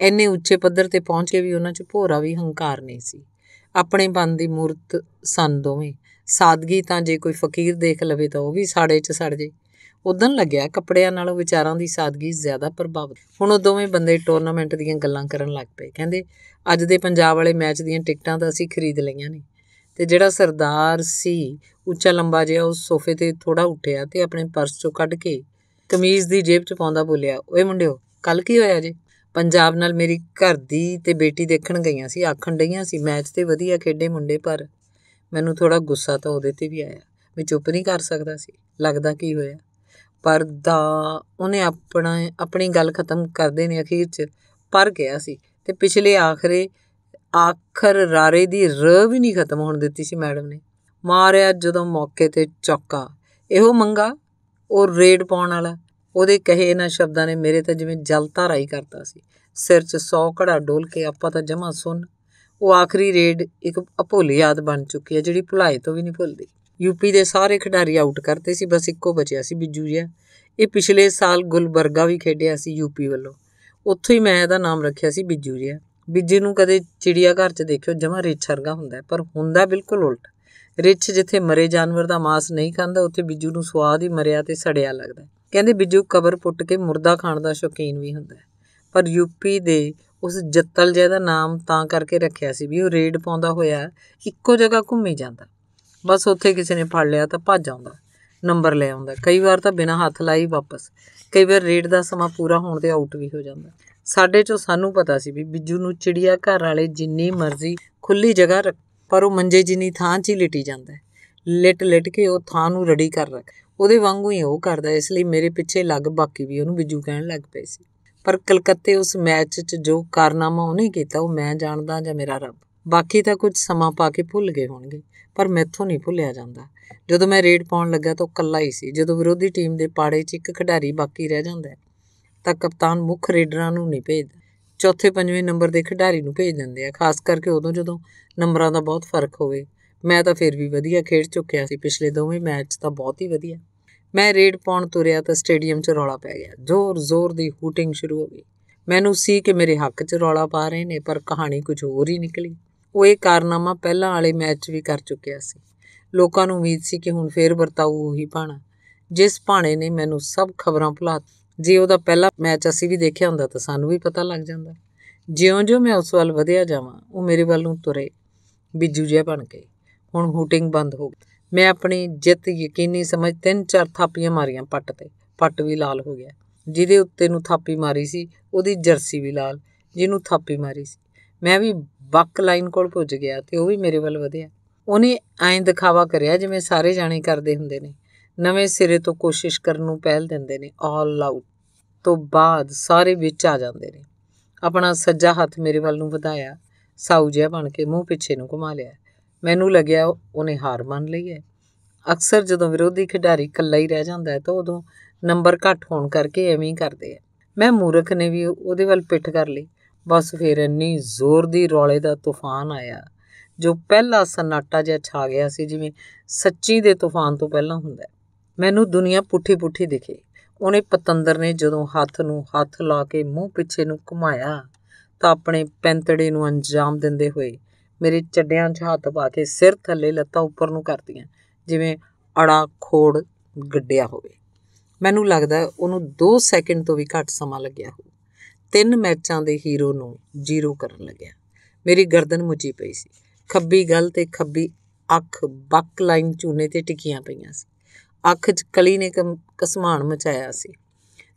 ਐਨੇ ਉੱਚੇ ਪੱਧਰ ਤੇ ਪਹੁੰਚ ਕੇ ਵੀ ਉਹਨਾਂ 'ਚ ਭੋਰਾ ਵੀ ਹੰਕਾਰ ਨਹੀਂ ਸੀ ਆਪਣੇ ਮਨ ਦੀ ਮੂਰਤ ਸਨ ਦੋਵੇਂ ਸਾਦਗੀ ਤਾਂ ਜੇ ਕੋਈ ਫਕੀਰ ਦੇਖ ਲਵੇ ਤਾਂ ਉਹ ਵੀ ਸਾੜੇ 'ਚ ਸੜ ਜੇ ਉਦੋਂ ਲੱਗਿਆ ਕੱਪੜਿਆਂ ਨਾਲੋਂ ਵਿਚਾਰਾਂ ਦੀ ਸਾਦਗੀ ਜ਼ਿਆਦਾ ਪ੍ਰਭਾਵਿਤ ਹੁਣ ਉਹ ਦੋਵੇਂ ਬੰਦੇ ਟੂਰਨਾਮੈਂਟ ਦੀਆਂ ਗੱਲਾਂ ਕਰਨ ਲੱਗ ਪਏ ਕਹਿੰਦੇ ਅੱਜ ਦੇ ਪੰਜਾਬ ਵਾਲੇ ਮੈਚ ਦੀਆਂ ਟਿਕਟਾਂ ਤਾਂ ਅਸੀਂ ਖਰੀਦ ਲਈਆਂ ਨੇ ਤੇ ਜਿਹੜਾ ਸਰਦਾਰ ਸੀ ਉੱਚਾ ਲੰਬਾ ਜਿਹਾ ਉਹ ਸੋਫੇ ਤੇ ਥੋੜਾ ਉੱਠਿਆ ਤੇ ਆਪਣੇ ਪਰਸ ਚੋਂ ਕੱਢ ਕੇ ਕਮੀਜ਼ ਦੀ ਜੇਬ 'ਚ ਪਾਉਂਦਾ ਬੋਲਿਆ ਓਏ ਮੁੰਡਿਓ ਕੱਲ ਕੀ ਹੋਇਆ ਜੀ ਪੰਜਾਬ ਨਾਲ ਮੇਰੀ ਘਰ ਦੀ ਤੇ ਬੇਟੀ ਦੇਖਣ ਗਈਆਂ ਸੀ ਆਖਣ ਡਈਆਂ ਸੀ ਮੈਚ ਤੇ ਵਧੀਆ ਖੇਡੇ ਮੁੰਡੇ ਪਰ ਮੈਨੂੰ ਥੋੜਾ ਗੁੱਸਾ ਤਾਂ ਉਹਦੇ ਤੇ ਵੀ ਆਇਆ ਮੈਂ ਚੁੱਪ ਨਹੀਂ ਕਰ ਸਕਦਾ ਸੀ ਲੱਗਦਾ ਕੀ ਹੋਇਆ ਪਰ ਦਾ ਉਹਨੇ ਆਪਣਾ ਆਪਣੀ ਗੱਲ ਖਤਮ ਕਰਦੇ ਨੇ ਅਖੀਰ 'ਚ ਪਰ ਗਿਆ ਸੀ ਤੇ ਪਿਛਲੇ ਆਖਰੇ ਆਖਰ ਰਾਰੇ ਦੀ ਰ ਵੀ ਨਹੀਂ ਖਤਮ ਹੋਣ ਦਿੱਤੀ ਸੀ ਮੈਡਮ ਨੇ ਮਾਰਿਆ ਜਦੋਂ ਮੌਕੇ ਤੇ ਚੌਕਾ ਇਹੋ ਮੰਗਾ ਉਹ ਰੇਡ ਪਾਉਣ ਵਾਲਾ ਉਹਦੇ ਕਹੇ ਇਹਨਾਂ ਸ਼ਬਦਾਂ ਨੇ ਮੇਰੇ ਤਾਂ ਜਿਵੇਂ ਜਲ ਧਾਰਾ ਹੀ ਕਰਤਾ ਸੀ ਸਿਰ 'ਚ 100 ਘੜਾ ਡੋਲ ਕੇ ਆਪਾਂ ਤਾਂ ਜਮਾ ਸੁਣ ਉਹ ਆਖਰੀ ਰੇਡ ਇੱਕ ਅਪੋਲ ਯਾਦ ਬਣ ਚੁੱਕੀ ਹੈ ਜਿਹੜੀ ਭੁਲਾਏ ਤੋਂ ਵੀ ਨਹੀਂ ਭੁੱਲਦੀ ਯੂਪੀ ਦੇ ਸਾਰੇ ਖਿਡਾਰੀ ਆਊਟ ਕਰਤੇ ਸੀ ਬਸ ਇੱਕੋ ਬਚਿਆ ਸੀ ਬਿੱਜੂ ਜੀ ਇਹ ਪਿਛਲੇ ਸਾਲ ਗੁਲਬਰਗਾ ਵੀ ਖੇਡਿਆ ਸੀ ਯੂਪੀ ਵੱਲੋਂ ਉੱਥੇ ਹੀ ਮੈਂ ਇਹਦਾ ਨਾਮ ਰੱਖਿਆ ਸੀ ਬਿੱਜੂ ਜੀ ਬਿੱਜੇ ਨੂੰ ਕਦੇ ਚਿੜੀਆ ਘਰ 'ਚ ਦੇਖਿਓ ਜਮਾ ਰਿਛ ਵਰਗਾ ਹੁੰਦਾ ਪਰ ਹੁੰਦਾ ਬਿਲਕੁਲ ਉਲਟ ਰਿਛ ਜਿੱਥੇ ਮਰੇ ਜਾਨਵਰ ਦਾ ਮਾਸ ਨਹੀਂ ਖਾਂਦਾ ਉੱਥੇ ਬਿੱਜੂ ਨੂੰ ਸਵਾਦ ਹੀ ਮਰਿਆ ਤੇ ਸੜਿਆ ਲੱਗਦਾ ਕਹਿੰਦੇ ਬਿੱਜੂ ਕਬਰ ਪੁੱਟ ਕੇ ਮੁਰਦਾ ਖਾਣ ਦਾ ਸ਼ੌਕੀਨ ਵੀ ਹੁੰਦਾ ਪਰ ਯੂਪੀ ਦੇ ਉਸ ਜੱਤਲ ਜੈ ਦਾ ਨਾਮ ਤਾਂ ਕਰਕੇ ਰੱਖਿਆ ਸੀ ਵੀ ਉਹ ਰੇਡ ਪਾਉਂਦਾ ਹੋਇਆ ਇੱਕੋ ਜਗ੍ਹਾ ਘੁੰਮੀ ਜਾਂਦਾ ਬਸ ਉੱਥੇ ਕਿਸੇ ਨੇ ਫੜ ਲਿਆ ਤਾਂ ਭੱਜ ਆਉਂਦਾ ਨੰਬਰ ਲੈ ਆਉਂਦਾ ਕਈ ਵਾਰ ਤਾਂ ਬਿਨਾਂ ਹੱਥ ਲਾਈ ਵਾਪਸ ਕਈ ਵਾਰ ਰੇਡ ਦਾ ਸਮਾਂ ਪੂਰਾ ਹੋਣ ਤੇ ਆਊਟ ਵੀ ਹੋ ਜਾਂਦਾ ਸਾਡੇ ਚੋਂ ਸਾਨੂੰ ਪਤਾ ਸੀ ਵੀ ਬਿੱਜੂ ਨੂੰ ਚਿੜੀਆ ਘਰ ਵਾਲੇ ਜਿੰਨੀ ਮਰਜ਼ੀ ਖੁੱਲੀ ਜਗ੍ਹਾ ਰੱਖ ਪਰ ਉਹ ਮੰਜੇ ਜਿੰਨੀ ਥਾਂ 'ਚ ਹੀ ਲਿਟੀ ਜਾਂਦਾ ਲਿਟ ਲਿਟ ਕੇ ਉਹ ਥਾਂ ਨੂੰ ਰੜੀ ਕਰ ਰੱਖ ਉਹਦੇ ਵਾਂਗੂ ਹੀ ਉਹ ਕਰਦਾ ਇਸ ਲਈ ਮੇਰੇ ਪਿੱਛੇ ਲੱਗ ਬਾਕੀ ਵੀ ਉਹਨੂੰ ਵਿਜੂ ਕਹਿਣ ਲੱਗ ਪਏ ਸੀ ਪਰ ਕਲਕੱਤੇ ਉਸ ਮੈਚ 'ਚ ਜੋ ਕਾਰਨਾਮਾ ਉਹਨੇ ਕੀਤਾ ਉਹ ਮੈਂ ਜਾਣਦਾ ਜਾਂ ਮੇਰਾ ਰੱਬ ਬਾਕੀ ਤਾਂ ਕੁਝ ਸਮਾਂ ਪਾ ਕੇ ਭੁੱਲ ਗਏ ਹੋਣਗੇ ਪਰ ਮੈਥੋਂ ਨਹੀਂ ਭੁੱਲਿਆ ਜਾਂਦਾ ਜਦੋਂ ਮੈਂ ਰੇਡ ਪਾਉਣ ਲੱਗਾ ਤਾਂ ਕੱਲਾ ਹੀ ਸੀ ਜਦੋਂ ਵਿਰੋਧੀ ਟੀਮ ਦੇ ਪਾੜੇ 'ਚ ਇੱਕ ਖਿਡਾਰੀ ਬਾਕੀ ਰਹਿ ਜਾਂਦਾ ਤਾਂ ਕਪਤਾਨ ਮੁੱਖ ਰੇਡਰਾਂ ਨੂੰ ਨਹੀਂ ਭੇਜਦਾ ਚੌਥੇ ਪੰਜਵੇਂ ਨੰਬਰ ਦੇ ਖਿਡਾਰੀ ਨੂੰ ਭੇਜ ਦਿੰਦੇ ਆ ਖਾਸ ਕਰਕੇ ਉਦੋਂ ਜਦੋਂ ਨੰਬਰਾਂ ਦਾ ਬਹੁਤ ਫਰਕ ਹੋਵੇ ਮੈਂ ਤਾਂ ਫਿਰ ਵੀ ਵਧੀਆ ਖੇਡ ਚੁੱਕਿਆ ਸੀ ਪਿਛਲੇ ਦੋਵੇਂ ਮੈਚ ਤਾਂ ਬਹੁਤ ਹੀ ਵਧੀਆ ਮੈਂ ਰੇਡ ਪਾਉਣ ਤੁਰਿਆ ਤਾਂ ਸਟੇਡੀਅਮ 'ਚ ਰੌਲਾ ਪੈ ਗਿਆ ਜ਼ੋਰ-ਜ਼ੋਰ ਦੀ ਹੂਟਿੰਗ ਸ਼ੁਰੂ ਹੋ ਗਈ ਮੈਨੂੰ ਸੀ ਕਿ ਮੇਰੇ ਹੱਕ 'ਚ ਰੌਲਾ ਪਾ ਰਹੇ ਨੇ ਪਰ ਕਹਾਣੀ ਕੁਝ ਹੋਰ ਹੀ ਨਿਕਲੀ ਉਹ ਇਹ ਕਾਰਨਾਮਾ ਪਹਿਲਾਂ ਵਾਲੇ ਮੈਚ ਵੀ ਕਰ ਚੁੱਕਿਆ ਸੀ ਲੋਕਾਂ ਨੂੰ ਉਮੀਦ ਸੀ ਕਿ ਹੁਣ ਫੇਰ ਵਰਤਾਊ ਉਹੀ ਪਾਣਾ ਜਿਸ ਪਾਣੇ ਨੇ ਮੈਨੂੰ ਸਭ ਖਬਰਾਂ ਭੁਲਾ ਜੇ ਉਹਦਾ ਪਹਿਲਾ ਮੈਚ ਅਸੀਂ ਵੀ ਦੇਖਿਆ ਹੁੰਦਾ ਤਾਂ ਸਾਨੂੰ ਵੀ ਪਤਾ ਲੱਗ ਜਾਂਦਾ ਜਿਉਂ-ਜਿਉਂ ਮੈਂ ਉਸ ਵੱਲ ਵਧਿਆ ਜਾਵਾਂ ਉਹ ਮੇਰੇ ਵੱਲ ਨੂੰ ਤੁਰੇ ਬਿੱਜੂ ਜਿਹਾ ਬਣ ਕੇ ਹੁਣ ਹੂਟਿੰਗ ਬੰਦ ਹੋ ਗਈ ਮੈਂ ਆਪਣੀ ਜਿੱਤ ਯਕੀਨੀ ਸਮਝ ਤਿੰਨ ਚਾਰ ਥਾਪੀਆਂ ਮਾਰੀਆਂ ਪੱਟ ਤੇ ਪੱਟ ਵੀ ਲਾਲ ਹੋ ਗਿਆ ਜਿਹਦੇ ਉੱਤੇ ਨੂੰ ਥਾਪੀ ਮਾਰੀ ਸੀ ਉਹਦੀ ਜਰਸੀ ਵੀ ਲਾਲ ਜਿਹਨੂੰ ਥਾਪੀ ਮਾਰੀ ਸੀ ਮੈਂ ਵੀ ਬੱਕ ਲਾਈਨ ਕੋਲ ਪੁੱਜ ਗਿਆ ਤੇ ਉਹ ਵੀ ਮੇਰੇ ਵੱਲ ਵਧਿਆ ਉਹਨੇ ਐਂ ਦਿਖਾਵਾ ਕਰਿਆ ਜਿਵੇਂ ਸਾਰੇ ਜਾਣੇ ਕਰਦੇ ਹੁੰਦੇ ਨੇ ਨਵੇਂ ਸਿਰੇ ਤੋਂ ਕੋਸ਼ਿਸ਼ ਕਰਨ ਨੂੰ ਪਹਿਲ ਦਿੰਦੇ ਨੇ ਆਲ ਆਊਟ ਤੋਂ ਬਾਅਦ ਸਾਰੇ ਵਿੱਚ ਆ ਜਾਂਦੇ ਨੇ ਆਪਣਾ ਸੱਜਾ ਹੱਥ ਮੇਰੇ ਵੱਲ ਨੂੰ ਵਧਾਇਆ ਸਾਊ ਜਿਹਾ ਬਣ ਕੇ ਮੂੰਹ ਪਿੱਛੇ ਨੂੰ ਘੁਮਾ ਲਿਆ ਮੈਨੂੰ ਲੱਗਿਆ ਉਹਨੇ ਹਾਰ ਮੰਨ ਲਈ ਹੈ ਅਕਸਰ ਜਦੋਂ ਵਿਰੋਧੀ ਖਿਡਾਰੀ ਇਕੱਲਾ ਹੀ ਰਹਿ ਜਾਂਦਾ ਹੈ ਤਾਂ ਉਦੋਂ ਨੰਬਰ ਘੱਟ ਹੋਣ ਕਰਕੇ ਐਵੇਂ ਕਰਦੇ ਆ ਮੈਂ ਮੂਰਖ ਨੇ ਵੀ ਉਹਦੇ ਵੱਲ ਪਿੱਠ ਕਰ ਲਈ ਬਸ ਫਿਰ ਇੰਨੀ ਜ਼ੋਰ ਦੀ ਰੌਲੇ ਦਾ ਤੂਫਾਨ ਆਇਆ ਜੋ ਪਹਿਲਾ ਸਨਾਟਾ ਜਿਹਾ ਛਾ ਗਿਆ ਸੀ ਜਿਵੇਂ ਸੱਚੀ ਦੇ ਤੂਫਾਨ ਤੋਂ ਪਹਿਲਾਂ ਹੁੰਦਾ ਮੈਨੂੰ ਦੁਨੀਆ ਪੁੱਠੀ-ਪੁੱਠੀ ਦਿਖੇ ਉਹਨੇ ਪਤੰਦਰ ਨੇ ਜਦੋਂ ਹੱਥ ਨੂੰ ਹੱਥ ਲਾ ਕੇ ਮੂੰਹ ਪਿੱਛੇ ਨੂੰ ਘੁਮਾਇਆ ਤਾਂ ਆਪਣੇ ਪੈਂਤੜੇ ਨੂੰ ਅੰਜਾਮ ਦਿੰਦੇ ਹੋਏ ਮੇਰੇ ਚੱਡਿਆਂ 'ਚ ਹੱਥ ਪਾ ਕੇ ਸਿਰ ਥੱਲੇ ਲੱਤਾਂ ਉੱਪਰ ਨੂੰ ਕਰਦੀਆਂ ਜਿਵੇਂ ਅੜਾ ਖੋੜ ਗੱਡਿਆ ਹੋਵੇ ਮੈਨੂੰ ਲੱਗਦਾ ਉਹਨੂੰ 2 ਸੈਕਿੰਡ ਤੋਂ ਵੀ ਘੱਟ ਸਮਾਂ ਲੱਗਿਆ ਹੋਊ ਤਿੰਨ ਮੈਚਾਂ ਦੇ ਹੀਰੋ ਨੂੰ ਜ਼ੀਰੋ ਕਰਨ ਲੱਗਿਆ ਮੇਰੀ ਗਰਦਨ ਮੁੱਚੀ ਪਈ ਸੀ ਖੱਬੀ ਗੱਲ ਤੇ ਖੱਬੀ ਅੱਖ ਬੱਕ ਲਾਈਨ ਚੂਨੇ ਤੇ ਟਿਕੀਆਂ ਪਈਆਂ ਸੀ ਅੱਖ 'ਚ ਕਲੀ ਨੇ ਕਸਮਾਨ ਮਚਾਇਆ ਸੀ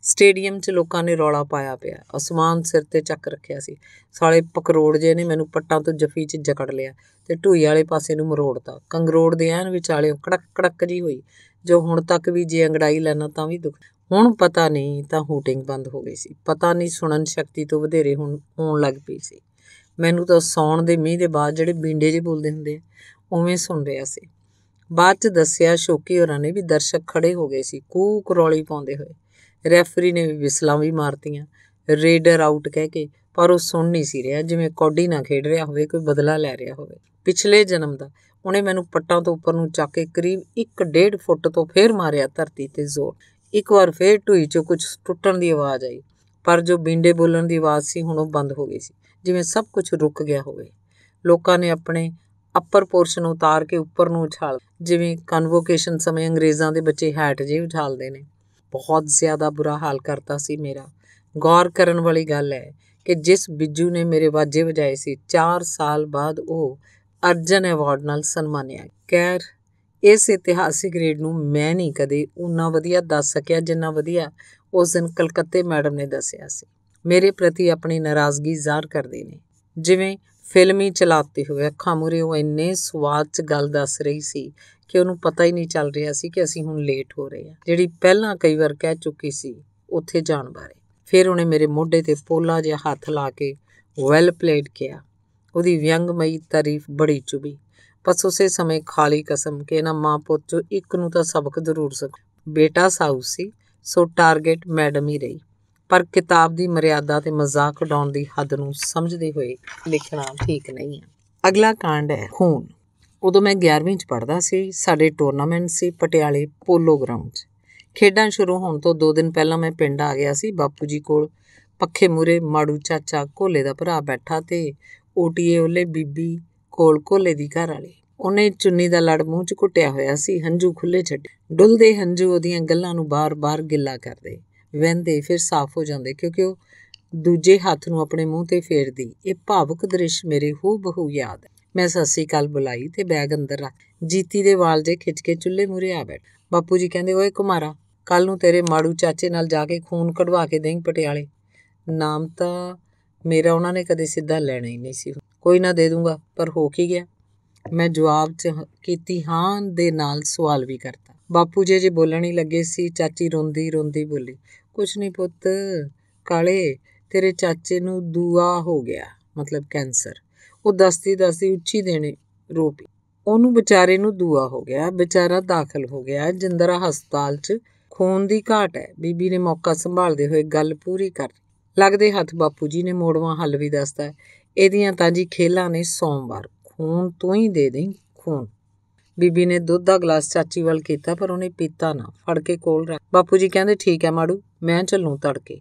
ਸਟੇਡੀਅਮ 'ਚ ਲੋਕਾਂ ਨੇ ਰੌਲਾ ਪਾਇਆ ਪਿਆ ਅਸਮਾਨ ਸਿਰ ਤੇ ਚੱਕ ਰੱਖਿਆ ਸੀ ਸਾਲੇ ਪਕਰੋੜ ਜੇ ਨੇ ਮੈਨੂੰ ਪੱਟਾਂ ਤੋਂ ਜਫੀ 'ਚ ਜਕੜ ਲਿਆ ਤੇ ਢੂਈ ਵਾਲੇ ਪਾਸੇ ਨੂੰ ਮਰੋੜਤਾ ਕੰਗਰੋੜ ਦੇ ਐਨ ਵਿਚਾਲੇ ਕੜਕ ਕੜਕ ਜੀ ਹੋਈ ਜੋ ਹੁਣ ਤੱਕ ਵੀ ਜੇ ਅੰਗੜਾਈ ਲੈਣਾ ਤਾਂ ਵੀ ਦੁੱਖ ਹੁਣ ਪਤਾ ਨਹੀਂ ਤਾਂ ਹੂਟਿੰਗ ਬੰਦ ਹੋ ਗਈ ਸੀ ਪਤਾ ਨਹੀਂ ਸੁਣਨ ਸ਼ਕਤੀ ਤੋਂ ਵਧੇਰੇ ਹੁਣ ਹੋਣ ਲੱਗ ਪਈ ਸੀ ਮੈਨੂੰ ਤਾਂ ਸੌਣ ਦੇ ਮੀਂਹ ਦੇ ਬਾਅਦ ਜਿਹੜੇ ਬਿੰਡੇ ਜੇ ਬੋਲਦੇ ਹੁੰਦੇ ਆ ਉਵੇਂ ਸੁਣ ਰਿਹਾ ਸੀ ਬਾਅਦ ਚ ਦੱਸਿਆ ਸ਼ੋਕੀ ਹੋਰਾਂ ਨੇ ਵੀ ਦਰਸ਼ਕ ਖੜੇ ਹੋ ਗਏ ਸੀ ਕੂਕ ਰੌਲੀ ਪਾਉਂਦੇ ਹੋਏ ਰੈਫਰੀ ਨੇ ਵਿਸਲਾਂ ਵੀ ਮਾਰਤੀਆਂ ਰੇਡਰ ਆਊਟ ਕਹਿ ਕੇ ਪਰ ਉਹ ਸੁਣ ਨਹੀਂ ਸੀ ਰਿਹਾ ਜਿਵੇਂ ਕੌਡੀ ਨਾ ਖੇਡ ਰਿਹਾ ਹੋਵੇ ਕੋਈ ਬਦਲਾ ਲੈ ਰਿਹਾ ਹੋਵੇ ਪਿਛਲੇ ਜਨਮ ਦਾ ਉਹਨੇ ਮੈਨੂੰ ਪੱਟਾਂ ਤੋਂ ਉੱਪਰ ਨੂੰ ਚੱਕ ਕੇ ਕਰੀਬ 1.5 ਫੁੱਟ ਤੋਂ ਫੇਰ ਮਾਰਿਆ ਧਰਤੀ ਤੇ ਜ਼ੋਰ ਇੱਕ ਵਾਰ ਫੇਰ ਢੂਈ 'ਚੋਂ ਕੁਝ ਟੁੱਟਣ ਦੀ ਆਵਾਜ਼ ਆਈ ਪਰ ਜੋ ਬਿੰਡੇ ਬੋਲਣ ਦੀ ਆਵਾਜ਼ ਸੀ ਹੁਣ ਉਹ ਬੰਦ ਹੋ ਗਈ ਸੀ ਜਿਵੇਂ ਸਭ ਕੁਝ ਰੁਕ ਗਿਆ ਹੋਵੇ ਲੋਕਾਂ ਨੇ ਆਪਣੇ ਅੱਪਰ ਪੋਰਸ਼ਨ ਉਤਾਰ ਕੇ ਉੱਪਰ ਨੂੰ ਉਛਾਲ ਜਿਵੇਂ ਕਨਵੋਕੇਸ਼ਨ ਸਮੇਂ ਅੰਗਰੇਜ਼ਾਂ ਦੇ ਬੱਚੇ ਹੈਟ ਜੇ ਉਛਾਲਦੇ ਨੇ ਬਹੁਤ ਜ਼ਿਆਦਾ ਬੁਰਾ ਹਾਲ ਕਰਤਾ ਸੀ ਮੇਰਾ ਗੌਰ ਕਰਨ ਵਾਲੀ ਗੱਲ ਹੈ ਕਿ ਜਿਸ ਬਿੱਜੂ ਨੇ ਮੇਰੇ ਵਾਜੇ ਵਜਾਏ ਸੀ 4 ਸਾਲ ਬਾਅਦ ਉਹ ਅਰਜਨ ਅਵਾਰਡ ਨਾਲ ਸਨਮਾਨਿਆ ਕੈਰ ਇਸ ਇਤਿਹਾਸਿਕ ਗ੍ਰੇਡ ਨੂੰ ਮੈਂ ਨਹੀਂ ਕਦੇ ਉਨਾ ਵਧੀਆ ਦੱਸ ਸਕਿਆ ਜਿੰਨਾ ਵਧੀਆ ਉਸ ਦਿਨ ਕਲਕੱਤੇ ਮੈਡਮ ਨੇ ਦੱਸਿਆ ਸੀ ਮੇਰੇ ਪ੍ਰਤੀ ਆਪਣੀ ਨਾਰਾਜ਼ਗੀ ਜ਼ਾਹਰ ਕਰਦੇ ਨੇ ਜਿਵੇਂ ਫਿਲਮੀ ਚਲਾਤੇ ਹੋਏ ਅੱਖਾਂ ਮੁਰੇ ਉਹ ਇੰਨੇ ਸਵਾਦ 'ਚ ਗੱਲ ਦੱਸ ਰਹੀ ਸੀ ਕਿ ਉਹਨੂੰ ਪਤਾ ਹੀ ਨਹੀਂ ਚੱਲ ਰਿਹਾ ਸੀ ਕਿ ਅਸੀਂ ਹੁਣ ਲੇਟ ਹੋ ਰਹੇ ਹਾਂ ਜਿਹੜੀ ਪਹਿਲਾਂ ਕਈ ਵਾਰ ਕਹਿ ਚੁੱਕੀ ਸੀ ਉੱਥੇ ਜਾਣ ਬਾਰੇ ਫਿਰ ਉਹਨੇ ਮੇਰੇ ਮੋਢੇ ਤੇ ਪੋਲਾ ਜਿਹਾ ਹੱਥ ਲਾ ਕੇ ਵੈਲ ਪਲੇਡ ਕਿਹਾ ਉਹਦੀ ਵਿਅੰਗਮਈ ਤਾਰੀਫ ਬੜੀ ਚੁਬੀ ਪਰ ਉਸੇ ਸਮੇਂ ਖਾਲੀ ਕਸਮ ਕਿ ਇਹਨਾਂ ਮਾਂ ਪੁੱਤ ਚੋਂ ਇੱਕ ਨੂੰ ਤਾਂ ਸਬਕ ਜ਼ਰੂਰ ਸਿੱਖ ਬੇਟਾ ਸਾਊ ਸੀ ਸੋ ਟਾਰਗੇਟ ਮੈਡਮ ਹੀ ਰਹੀ ਪਰ ਕਿਤਾਬ ਦੀ ਮਰਿਆਦਾ ਤੇ ਮਜ਼ਾਕ ਉਡਾਉਣ ਦੀ ਹੱਦ ਨੂੰ ਸਮਝਦੇ ਹੋਏ ਲਿਖਣਾ ਠੀਕ ਨਹੀਂ ਹੈ ਅਗਲਾ ਕਾਂਡ ਹੈ ਖੂਨ ਉਦੋਂ ਮੈਂ 11ਵੀਂ 'ਚ ਪੜਦਾ ਸੀ ਸਾਡੇ ਟੂਰਨਾਮੈਂਟ ਸੀ ਪਟਿਆਲੇ ਪੋਲੋ ਗਰਾਊਂਡ 'ਚ ਖੇਡਾਂ ਸ਼ੁਰੂ ਹੋਣ ਤੋਂ 2 ਦਿਨ ਪਹਿਲਾਂ ਮੈਂ ਪਿੰਡ ਆ ਗਿਆ ਸੀ ਬਾਪੂ ਜੀ ਕੋਲ ਪੱਖੇ ਮੂਰੇ ਮਾੜੂ ਚਾਚਾ ਕੋਲੇ ਦਾ ਭਰਾ ਬੈਠਾ ਤੇ ਓਟੀਏ ਉਹਲੇ ਬੀਬੀ ਕੋਲ ਕੋਲੇ ਦੀ ਘਰ ਵਾਲੀ ਉਹਨੇ ਚੁੰਨੀ ਦਾ ਲੜ ਮੂੰਹ 'ਚ ਘੁੱਟਿਆ ਹੋਇਆ ਸੀ ਹੰਝੂ ਖੁੱਲੇ ਛੱਡੇ ਡੁੱਲਦੇ ਹੰਝੂ ਉਹਦੀਆਂ ਗੱਲਾਂ ਨੂੰ ਬਾਰ-ਬਾਰ ਗਿੱਲਾ ਕਰਦੇ ਵਹਿੰਦੇ ਫਿਰ ਸਾਫ਼ ਹੋ ਜਾਂਦੇ ਕਿਉਂਕਿ ਉਹ ਦੂਜੇ ਹੱਥ ਨੂੰ ਆਪਣੇ ਮੂੰਹ ਤੇ ਫੇਰਦੀ ਇਹ ਭਾਵੁਕ ਦ੍ਰਿਸ਼ ਮੇਰੇ ਹੂ-ਬਹੂ ਯਾਦ ਹੈ ਮੈਂ ਸੱਸੀ ਕੱਲ ਬੁਲਾਈ ਤੇ ਬੈਗ ਅੰਦਰ ਰੱਖ ਜੀਤੀ ਦੇ ਵਾਲ ਦੇ ਖਿੱਚ ਕੇ ਚੁੱਲ੍ਹੇ ਮੂਰੇ ਆ ਬੈਠ ਬਾਪੂ ਜੀ ਕਹਿੰਦੇ ਓਏ ਕੁਮਾਰਾ ਕੱਲ ਨੂੰ ਤੇਰੇ ਮਾੜੂ ਚਾਚੇ ਨਾਲ ਜਾ ਕੇ ਖੂਨ ਕਢਵਾ ਕੇ ਦੇਂਗ ਪਟਿਆਲੇ ਨਾਮ ਤਾਂ ਮੇਰਾ ਉਹਨਾਂ ਨੇ ਕਦੇ ਸਿੱਧਾ ਲੈਣਾ ਹੀ ਨਹੀਂ ਸੀ ਕੋਈ ਨਾ ਦੇ ਦੂੰਗਾ ਪਰ ਹੋ ਕੀ ਗਿਆ ਮੈਂ ਜਵਾਬ ਚ ਕੀਤੀ ਹਾਂ ਦੇ ਨਾਲ ਸਵਾਲ ਵੀ ਕਰਤਾ ਬਾਪੂ ਜੀ ਜੇ ਬੋਲਣ ਹੀ ਲੱਗੇ ਸੀ ਚਾਚੀ ਰੋਂਦੀ ਰੋਂਦੀ ਬੋਲੀ ਕੁਛ ਨਹੀਂ ਪੁੱਤ ਕਾਲੇ ਤੇਰੇ ਚਾਚੇ ਨੂੰ ਦੂਆ ਹੋ ਗਿਆ ਮਤਲਬ ਕੈਂਸਰ ਉਹ ਦਸਤੀ ਦਸਤੀ ਉੱਚੀ ਦੇਣੇ ਰੋਪੀ ਉਹਨੂੰ ਵਿਚਾਰੇ ਨੂੰ ਦੁਆ ਹੋ ਗਿਆ ਵਿਚਾਰਾ ਦਾਖਲ ਹੋ ਗਿਆ ਜਿੰਦਰਾ ਹਸਪਤਾਲ 'ਚ ਖੂਨ ਦੀ ਘਾਟ ਹੈ ਬੀਬੀ ਨੇ ਮੌਕਾ ਸੰਭਾਲਦੇ ਹੋਏ ਗੱਲ ਪੂਰੀ ਕਰ ਲੱਗਦੇ ਹੱਥ ਬਾਪੂ ਜੀ ਨੇ ਮੋੜਵਾ ਹੱਲ ਵੀ ਦੱਸਦਾ ਇਹਦੀਆਂ ਤਾਂ ਜੀ ਖੇਲਾਂ ਨੇ ਸੋਮਵਾਰ ਖੂਨ ਤੂੰ ਹੀ ਦੇ ਦੇ ਖੂਨ ਬੀਬੀ ਨੇ ਦੁੱਧ ਦਾ ਗਲਾਸ ਚਾਚੀ ਵੱਲ ਕੀਤਾ ਪਰ ਉਹਨੇ ਪੀਤਾ ਨਾ ਫੜ ਕੇ ਕੋਲ ਰੱਖ ਬਾਪੂ ਜੀ ਕਹਿੰਦੇ ਠੀਕ ਹੈ ਮਾੜੂ ਮੈਂ ਚੱਲੂ ਤੜਕੇ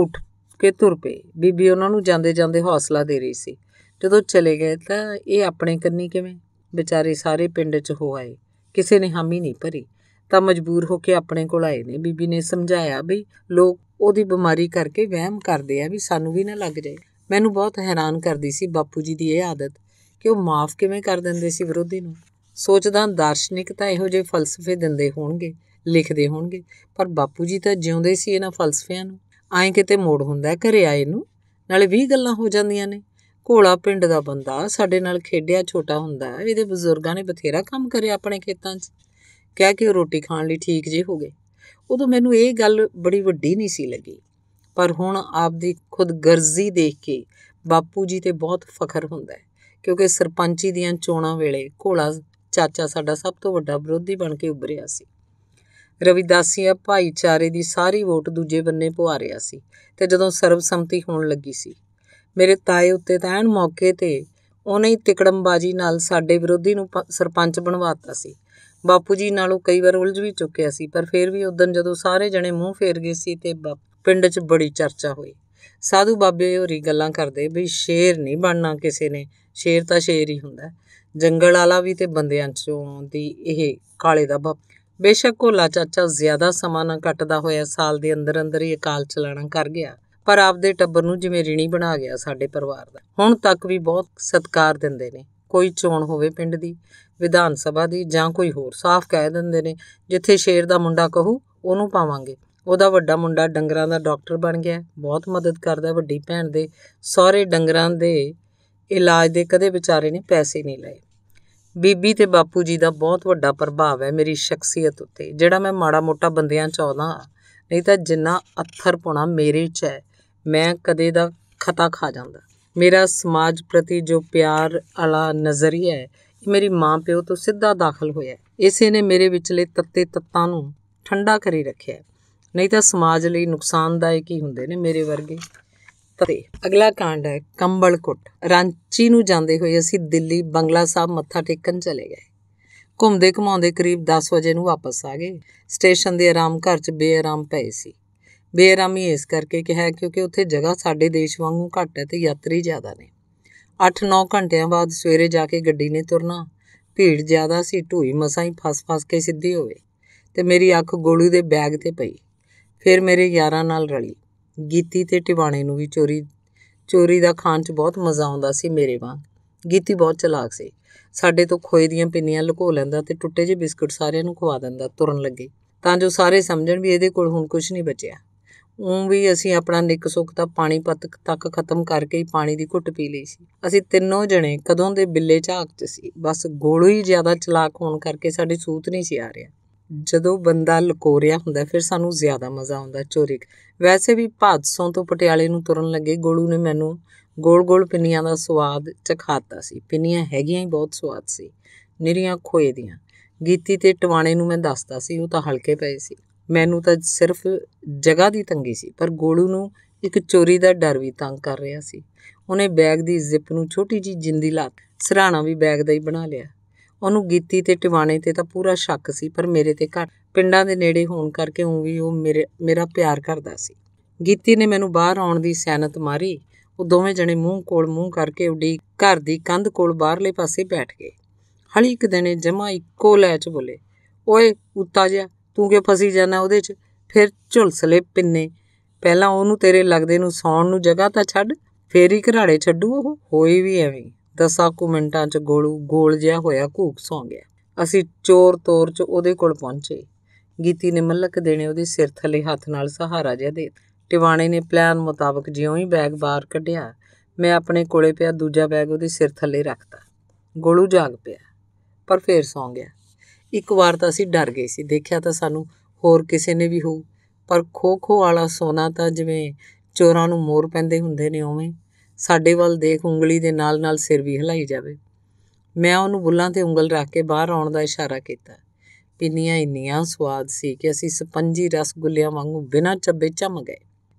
ਉੱਠ ਕੇ ਤੁਰ ਪਏ ਬੀਬੀ ਉਹਨਾਂ ਨੂੰ ਜਾਂਦੇ ਜਾਂਦੇ ਹੌਸਲਾ ਦੇ ਰਹੀ ਸੀ ਜਦੋਂ ਚਲੇ ਗਏ ਤਾਂ ਇਹ ਆਪਣੇ ਕੰਨੀ ਕਿਵੇਂ ਵਿਚਾਰੇ ਸਾਰੇ ਪਿੰਡ 'ਚ ਹੋ ਆਏ ਕਿਸੇ ਨੇ ਹਾਮੀ ਨਹੀਂ ਭਰੀ ਤਾਂ ਮਜਬੂਰ ਹੋ ਕੇ ਆਪਣੇ ਕੋਲ ਆਏ ਨੇ ਬੀਬੀ ਨੇ ਸਮਝਾਇਆ ਵੀ ਲੋਕ ਉਹਦੀ ਬਿਮਾਰੀ ਕਰਕੇ ਵਹਿਮ ਕਰਦੇ ਆ ਵੀ ਸਾਨੂੰ ਵੀ ਨਾ ਲੱਗ ਜਾਏ ਮੈਨੂੰ ਬਹੁਤ ਹੈਰਾਨ ਕਰਦੀ ਸੀ ਬਾਪੂ ਜੀ ਦੀ ਇਹ ਆਦਤ ਕਿ ਉਹ ਮਾਫ ਕਿਵੇਂ ਕਰ ਦਿੰਦੇ ਸੀ ਵਿਰੋਧੀ ਨੂੰ ਸੋਚਦਾ ਦਾਰਸ਼ਨਿਕ ਤਾਂ ਇਹੋ ਜਿਹੇ ਫਲਸਫੇ ਦਿੰਦੇ ਹੋਣਗੇ ਲਿਖਦੇ ਹੋਣਗੇ ਪਰ ਬਾਪੂ ਜੀ ਤਾਂ ਜਿਉਂਦੇ ਸੀ ਇਹਨਾਂ ਫਲਸਫਿਆਂ ਨੂੰ ਆਏ ਕਿਤੇ ਮੋੜ ਹੁੰਦਾ ਘਰੇ ਆਏ ਨੂੰ ਨਾਲੇ 20 ਗੱਲਾਂ ਹੋ ਜਾਂਦੀਆਂ ਨੇ ਘੋਲਾ ਪਿੰਡ ਦਾ ਬੰਦਾ ਸਾਡੇ ਨਾਲ ਖੇਡਿਆ ਛੋਟਾ ਹੁੰਦਾ ਇਹਦੇ ਬਜ਼ੁਰਗਾਂ ਨੇ ਬਥੇਰਾ ਕੰਮ ਕਰਿਆ ਆਪਣੇ ਖੇਤਾਂ 'ਚ ਕਹਿ ਕੇ ਰੋਟੀ ਖਾਣ ਲਈ ਠੀਕ ਜੇ ਹੋ ਗਏ ਉਦੋਂ ਮੈਨੂੰ ਇਹ ਗੱਲ ਬੜੀ ਵੱਡੀ ਨਹੀਂ ਸੀ ਲੱਗੀ ਪਰ ਹੁਣ ਆਪਦੀ ਖੁਦਗਰਜ਼ੀ ਦੇਖ ਕੇ ਬਾਪੂ ਜੀ ਤੇ ਬਹੁਤ ਫਖਰ ਹੁੰਦਾ ਹੈ ਕਿਉਂਕਿ ਸਰਪੰਚੀ ਦੀਆਂ ਚੋਣਾਂ ਵੇਲੇ ਘੋਲਾ ਚਾਚਾ ਸਾਡਾ ਸਭ ਤੋਂ ਵੱਡਾ ਵਿਰੋਧੀ ਬਣ ਕੇ ਉੱਭਰਿਆ ਸੀ ਰਵਿਦਾਸੀਆ ਭਾਈਚਾਰੇ ਦੀ ਸਾਰੀ ਵੋਟ ਦੂਜੇ ਬੰਨੇ ਪੁਆ ਰਿਆ ਸੀ ਤੇ ਜਦੋਂ ਸਰਬਸੰਮਤੀ ਹੋਣ ਲੱਗੀ ਸੀ ਮੇਰੇ ਤਾਏ ਉੱਤੇ ਤਾਂ ਐਨ ਮੌਕੇ ਤੇ ਉਹਨੇ ਹੀ ਤਿਕੜਮਬਾਜੀ ਨਾਲ ਸਾਡੇ ਵਿਰੋਧੀ ਨੂੰ ਸਰਪੰਚ ਬਣਵਾਤਾ ਸੀ ਬਾਪੂ ਜੀ ਨਾਲੋਂ ਕਈ ਵਾਰ ਉਲਝ ਵੀ ਚੁੱਕਿਆ ਸੀ ਪਰ ਫਿਰ ਵੀ ਉਦੋਂ ਜਦੋਂ ਸਾਰੇ ਜਣੇ ਮੂੰਹ ਫੇਰ ਗਏ ਸੀ ਤੇ ਪਿੰਡ 'ਚ ਬੜੀ ਚਰਚਾ ਹੋਈ ਸਾਧੂ ਬਾਬੇ ਹੋਰੀ ਗੱਲਾਂ ਕਰਦੇ ਵੀ ਸ਼ੇਰ ਨਹੀਂ ਬਣਨਾ ਕਿਸੇ ਨੇ ਸ਼ੇਰ ਤਾਂ ਸ਼ੇਰ ਹੀ ਹੁੰਦਾ ਜੰਗਲ ਵਾਲਾ ਵੀ ਤੇ ਬੰਦਿਆਂ 'ਚੋਂ ਦੀ ਇਹ ਕਾਲੇ ਦਾ ਬਾਪ ਬੇਸ਼ੱਕ ਕੋਲਾ ਚਾਚਾ ਜ਼ਿਆਦਾ ਸਮਾਂ ਨਾ ਕੱਟਦਾ ਹੋਇਆ ਸਾਲ ਦੇ ਅੰਦਰ ਅੰਦਰ ਹੀ ਅਕਾਲ ਚਲਾਣਾ ਕਰ ਗਿਆ ਪਰ ਆਪਦੇ ਟੱਬਰ ਨੂੰ ਜਿਵੇਂ ਰਿਣੀ ਬਣਾ ਗਿਆ ਸਾਡੇ ਪਰਿਵਾਰ ਦਾ ਹੁਣ ਤੱਕ ਵੀ ਬਹੁਤ ਸਤਿਕਾਰ ਦਿੰਦੇ ਨੇ ਕੋਈ ਚੋਣ ਹੋਵੇ ਪਿੰਡ ਦੀ ਵਿਧਾਨ ਸਭਾ ਦੀ ਜਾਂ ਕੋਈ ਹੋਰ ਸਾਫ਼ ਕਹਿ ਦਿੰਦੇ ਨੇ ਜਿੱਥੇ ਸ਼ੇਰ ਦਾ ਮੁੰਡਾ ਕਹੂ ਉਹਨੂੰ ਪਾਵਾਂਗੇ ਉਹਦਾ ਵੱਡਾ ਮੁੰਡਾ ਡੰਗਰਾਂ ਦਾ ਡਾਕਟਰ ਬਣ ਗਿਆ ਬਹੁਤ ਮਦਦ ਕਰਦਾ ਵੱਡੀ ਭੈਣ ਦੇ ਸਾਰੇ ਡੰਗਰਾਂ ਦੇ ਇਲਾਜ ਦੇ ਕਦੇ ਵਿਚਾਰੇ ਨੇ ਪੈਸੇ ਨਹੀਂ ਲਏ ਬੀਬੀ ਤੇ ਬਾਪੂ ਜੀ ਦਾ ਬਹੁਤ ਵੱਡਾ ਪ੍ਰਭਾਵ ਹੈ ਮੇਰੀ ਸ਼ਖਸੀਅਤ ਉੱਤੇ ਜਿਹੜਾ ਮੈਂ ਮਾੜਾ ਮੋਟਾ ਬੰਦਿਆਂ ਚ ਆਉਂਦਾ ਨਹੀਂ ਤਾਂ ਜਿੰਨਾ ਅਥਰ ਪੁਣਾ ਮੇਰੇ ਚ ਹੈ ਮੈਂ ਕਦੇ ਦਾ ਖਤਾ ਖਾ ਜਾਂਦਾ ਮੇਰਾ ਸਮਾਜ ਪ੍ਰਤੀ ਜੋ ਪਿਆਰ ਵਾਲਾ ਨਜ਼ਰੀਆ ਹੈ ਇਹ ਮੇਰੀ ਮਾਂ ਪਿਓ ਤੋਂ ਸਿੱਧਾ ਦਾਖਲ ਹੋਇਆ ਹੈ ਇਸੇ ਨੇ ਮੇਰੇ ਵਿਚਲੇ ਤੱਤੇ ਤੱਤਾਂ ਨੂੰ ਠੰਡਾ ਕਰੀ ਰੱਖਿਆ ਨਹੀਂ ਤਾਂ ਸਮਾਜ ਲਈ ਨੁਕਸਾਨਦਾਇਕ ਹੀ ਹੁੰਦੇ ਨੇ ਮੇਰੇ ਵਰਗੇ ਤੇ ਅਗਲਾ ਕਾਂਡ ਹੈ ਕੰਬਲਕੁੱਟ ਰਾਂਚੀ ਨੂੰ ਜਾਂਦੇ ਹੋਏ ਅਸੀਂ ਦਿੱਲੀ ਬੰਗਲਾ ਸਾਹਿਬ ਮੱਥਾ ਟੇਕਣ ਚਲੇ ਗਏ ਘੁੰਮਦੇ ਘਮਾਉਂਦੇ ਕਰੀਬ 10 ਵਜੇ ਨੂੰ ਵਾਪਸ ਆ ਗਏ ਸਟੇਸ਼ਨ ਦੇ ਆਰਾਮ ਘਰ 'ਚ ਬੇਆਰਾਮ ਪਏ ਸੀ ਬੇਰਾਮੀ ਇਸ ਕਰਕੇ ਕਿਹਾ ਕਿਉਂਕਿ ਉੱਥੇ ਜਗ੍ਹਾ ਸਾਡੇ ਦੇਸ਼ ਵਾਂਗੂ ਘੱਟ ਹੈ ਤੇ ਯਾਤਰੀ ਜ਼ਿਆਦਾ ਨੇ 8-9 ਘੰਟਿਆਂ ਬਾਅਦ ਸਵੇਰੇ ਜਾ ਕੇ ਗੱਡੀ ਨੇ ਤੁਰਨਾ ਭੀੜ ਜ਼ਿਆਦਾ ਸੀ ਢੂਈ ਮਸਾਂ ਹੀ ਫਸ-ਫਸ ਕੇ ਸਿੱਧੀ ਹੋਵੇ ਤੇ ਮੇਰੀ ਅੱਖ ਗੋਲੂ ਦੇ ਬੈਗ ਤੇ ਪਈ ਫਿਰ ਮੇਰੇ ਯਾਰਾਂ ਨਾਲ ਰਲੀ ਗੀਤੀ ਤੇ ਟਿਵਾਣੇ ਨੂੰ ਵੀ ਚੋਰੀ ਚੋਰੀ ਦਾ ਖਾਂਚ 'ਚ ਬਹੁਤ ਮਜ਼ਾ ਆਉਂਦਾ ਸੀ ਮੇਰੇ ਵਾਂਗ ਗੀਤੀ ਬਹੁਤ ਚਲਾਕ ਸੀ ਸਾਡੇ ਤੋਂ ਖੋਏ ਦੀਆਂ ਪਿੰਨੀਆਂ ਲੁਕੋ ਲੈਂਦਾ ਤੇ ਟੁੱਟੇ ਜਿਹੇ ਬਿਸਕਟ ਸਾਰਿਆਂ ਨੂੰ ਖਵਾ ਦਿੰਦਾ ਤੁਰਨ ਲੱਗੇ ਤਾਂ ਜੋ ਸਾਰੇ ਸਮਝਣ ਵੀ ਇਹਦੇ ਕੋਲ ਹੁਣ ਕੁਝ ਨਹੀਂ ਬਚਿਆ ਉਂ ਵੀ ਅਸੀਂ ਆਪਣਾ ਨਿੱਕ ਸੁੱਕ ਤਾਂ ਪਾਣੀ ਪੱਤ ਤੱਕ ਖਤਮ ਕਰਕੇ ਹੀ ਪਾਣੀ ਦੀ ਘੁੱਟ ਪੀ ਲਈ ਸੀ ਅਸੀਂ ਤਿੰਨੋਂ ਜਣੇ ਕਦੋਂ ਦੇ ਬਿੱਲੇ ਝਾਕ 'ਚ ਸੀ ਬਸ ਗੋਲੂ ਹੀ ਜ਼ਿਆਦਾ ਚਲਾਕ ਹੋਣ ਕਰਕੇ ਸਾਡੀ ਸੂਤ ਨਹੀਂ ਸੀ ਆ ਰਿਹਾ ਜਦੋਂ ਬੰਦਾ ਲਕੋਰਿਆ ਹੁੰਦਾ ਫਿਰ ਸਾਨੂੰ ਜ਼ਿਆਦਾ ਮਜ਼ਾ ਆਉਂਦਾ ਚੋਰੀ ਵੈਸੇ ਵੀ ਭਾਦਸੋਂ ਤੋਂ ਪਟਿਆਲੇ ਨੂੰ ਤੁਰਨ ਲੱਗੇ ਗੋਲੂ ਨੇ ਮੈਨੂੰ ਗੋਲ-ਗੋਲ ਪਿੰਨੀਆਂ ਦਾ ਸਵਾਦ ਚਖਾਤਾ ਸੀ ਪਿੰਨੀਆਂ ਹੈਗੀਆਂ ਹੀ ਬਹੁਤ ਸਵਾਦ ਸੀ ਨਿਰੀਆਂ ਖੋਏ ਦੀਆਂ ਗੀਤੀ ਤੇ ਟਵਾਣੇ ਨੂੰ ਮੈਂ ਦੱਸਦਾ ਸੀ ਉਹ ਤਾਂ ਹਲਕੇ ਪਏ ਸੀ ਮੈਨੂੰ ਤਾਂ ਸਿਰਫ ਜਗ੍ਹਾ ਦੀ ਤੰਗੀ ਸੀ ਪਰ ਗੋਲੂ ਨੂੰ ਇੱਕ ਚੋਰੀ ਦਾ ਡਰ ਵੀ ਤੰਗ ਕਰ ਰਿਹਾ ਸੀ ਉਹਨੇ ਬੈਗ ਦੀ ਜ਼ਿਪ ਨੂੰ ਛੋਟੀ ਜੀ ਜਿੰਦੀ ਲਾ ਕੇ ਸਰਾਣਾ ਵੀ ਬੈਗ ਦਾ ਹੀ ਬਣਾ ਲਿਆ ਉਹਨੂੰ ਗੀਤੀ ਤੇ ਟਿਵਾਣੇ ਤੇ ਤਾਂ ਪੂਰਾ ਸ਼ੱਕ ਸੀ ਪਰ ਮੇਰੇ ਤੇ ਘੱਟ ਪਿੰਡਾਂ ਦੇ ਨੇੜੇ ਹੋਣ ਕਰਕੇ ਉਹ ਵੀ ਉਹ ਮੇਰੇ ਮੇਰਾ ਪਿਆਰ ਕਰਦਾ ਸੀ ਗੀਤੀ ਨੇ ਮੈਨੂੰ ਬਾਹਰ ਆਉਣ ਦੀ ਸਹਿਨਤ ਮਾਰੀ ਉਹ ਦੋਵੇਂ ਜਣੇ ਮੂੰਹ ਕੋਲ ਮੂੰਹ ਕਰਕੇ ਉੱਡੀ ਘਰ ਦੀ ਕੰਧ ਕੋਲ ਬਾਹਰਲੇ ਪਾਸੇ ਬੈਠ ਗਏ ਹਲੀ ਇੱਕ ਦਿਨੇ ਜਮਾ ਇੱਕੋ ਲੈਚ ਬੋਲੇ ਓਏ ਉੱਤਾ ਜਿਆ ਤੂੰ ਕਿਉਂ ਫਸੀ ਜਾਣਾ ਉਹਦੇ 'ਚ ਫਿਰ ਝੁਲਸਲੇ ਪਿੰਨੇ ਪਹਿਲਾਂ ਉਹਨੂੰ ਤੇਰੇ ਲੱਗਦੇ ਨੂੰ ਸੌਣ ਨੂੰ ਜਗ੍ਹਾ ਤਾਂ ਛੱਡ ਫੇਰ ਹੀ ਘਰਾੜੇ ਛੱਡੂ ਉਹ ਹੋਈ ਵੀ ਐਵੇਂ ਦਸਾਂ ਕੁ ਮਿੰਟਾਂ 'ਚ ਗੋਲੂ ਗੋਲ ਜਿਹਾ ਹੋਇਆ ਘੂਕ ਸੌਂ ਗਿਆ ਅਸੀਂ ਚੋਰ ਤੋਰ 'ਚ ਉਹਦੇ ਕੋਲ ਪਹੁੰਚੇ ਗੀਤੀ ਨੇ ਮੱਲਕ ਦੇਣੇ ਉਹਦੇ ਸਿਰ ਥੱਲੇ ਹੱਥ ਨਾਲ ਸਹਾਰਾ ਜਿਹਾ ਦੇ ਟਿਵਾਣੇ ਨੇ ਪਲਾਨ ਮੁਤਾਬਕ ਜਿਉਂ ਹੀ ਬੈਗ ਬਾਹਰ ਕੱਢਿਆ ਮੈਂ ਆਪਣੇ ਕੋਲੇ ਪਿਆ ਦੂਜਾ ਬੈਗ ਉਹਦੇ ਸਿਰ ਥੱਲੇ ਰੱਖਤਾ ਗੋਲੂ ਜਾਗ ਪਿਆ ਪਰ ਫੇਰ ਸੌਂ ਗਿਆ ਇੱਕ ਵਾਰ ਤਾਂ ਅਸੀਂ ਡਰ ਗਏ ਸੀ ਦੇਖਿਆ ਤਾਂ ਸਾਨੂੰ ਹੋਰ ਕਿਸੇ ਨੇ ਵੀ ਹੋਊ ਪਰ ਖੋਖੋ ਵਾਲਾ ਸੋਨਾ ਤਾਂ ਜਿਵੇਂ ਚੋਰਾਂ ਨੂੰ ਮੋਰ ਪੈਂਦੇ ਹੁੰਦੇ ਨੇ ਉਵੇਂ ਸਾਡੇ ਵੱਲ ਦੇਖ ਉਂਗਲੀ ਦੇ ਨਾਲ-ਨਾਲ ਸਿਰ ਵੀ ਹਿਲਾਈ ਜਾਵੇ ਮੈਂ ਉਹਨੂੰ ਬੁੱਲਾਂ ਤੇ ਉਂਗਲ ਰੱਖ ਕੇ ਬਾਹਰ ਆਉਣ ਦਾ ਇਸ਼ਾਰਾ ਕੀਤਾ ਪਿੰਨੀਆਂ ਇੰਨੀਆਂ ਸਵਾਦ ਸੀ ਕਿ ਅਸੀਂ ਸਪੰਜੀ ਗੁੱਲਿਆਂ ਵਾਂਗੂ ਬਿਨਾਂ ਚੱਬੇ ਚਮ ਗਏ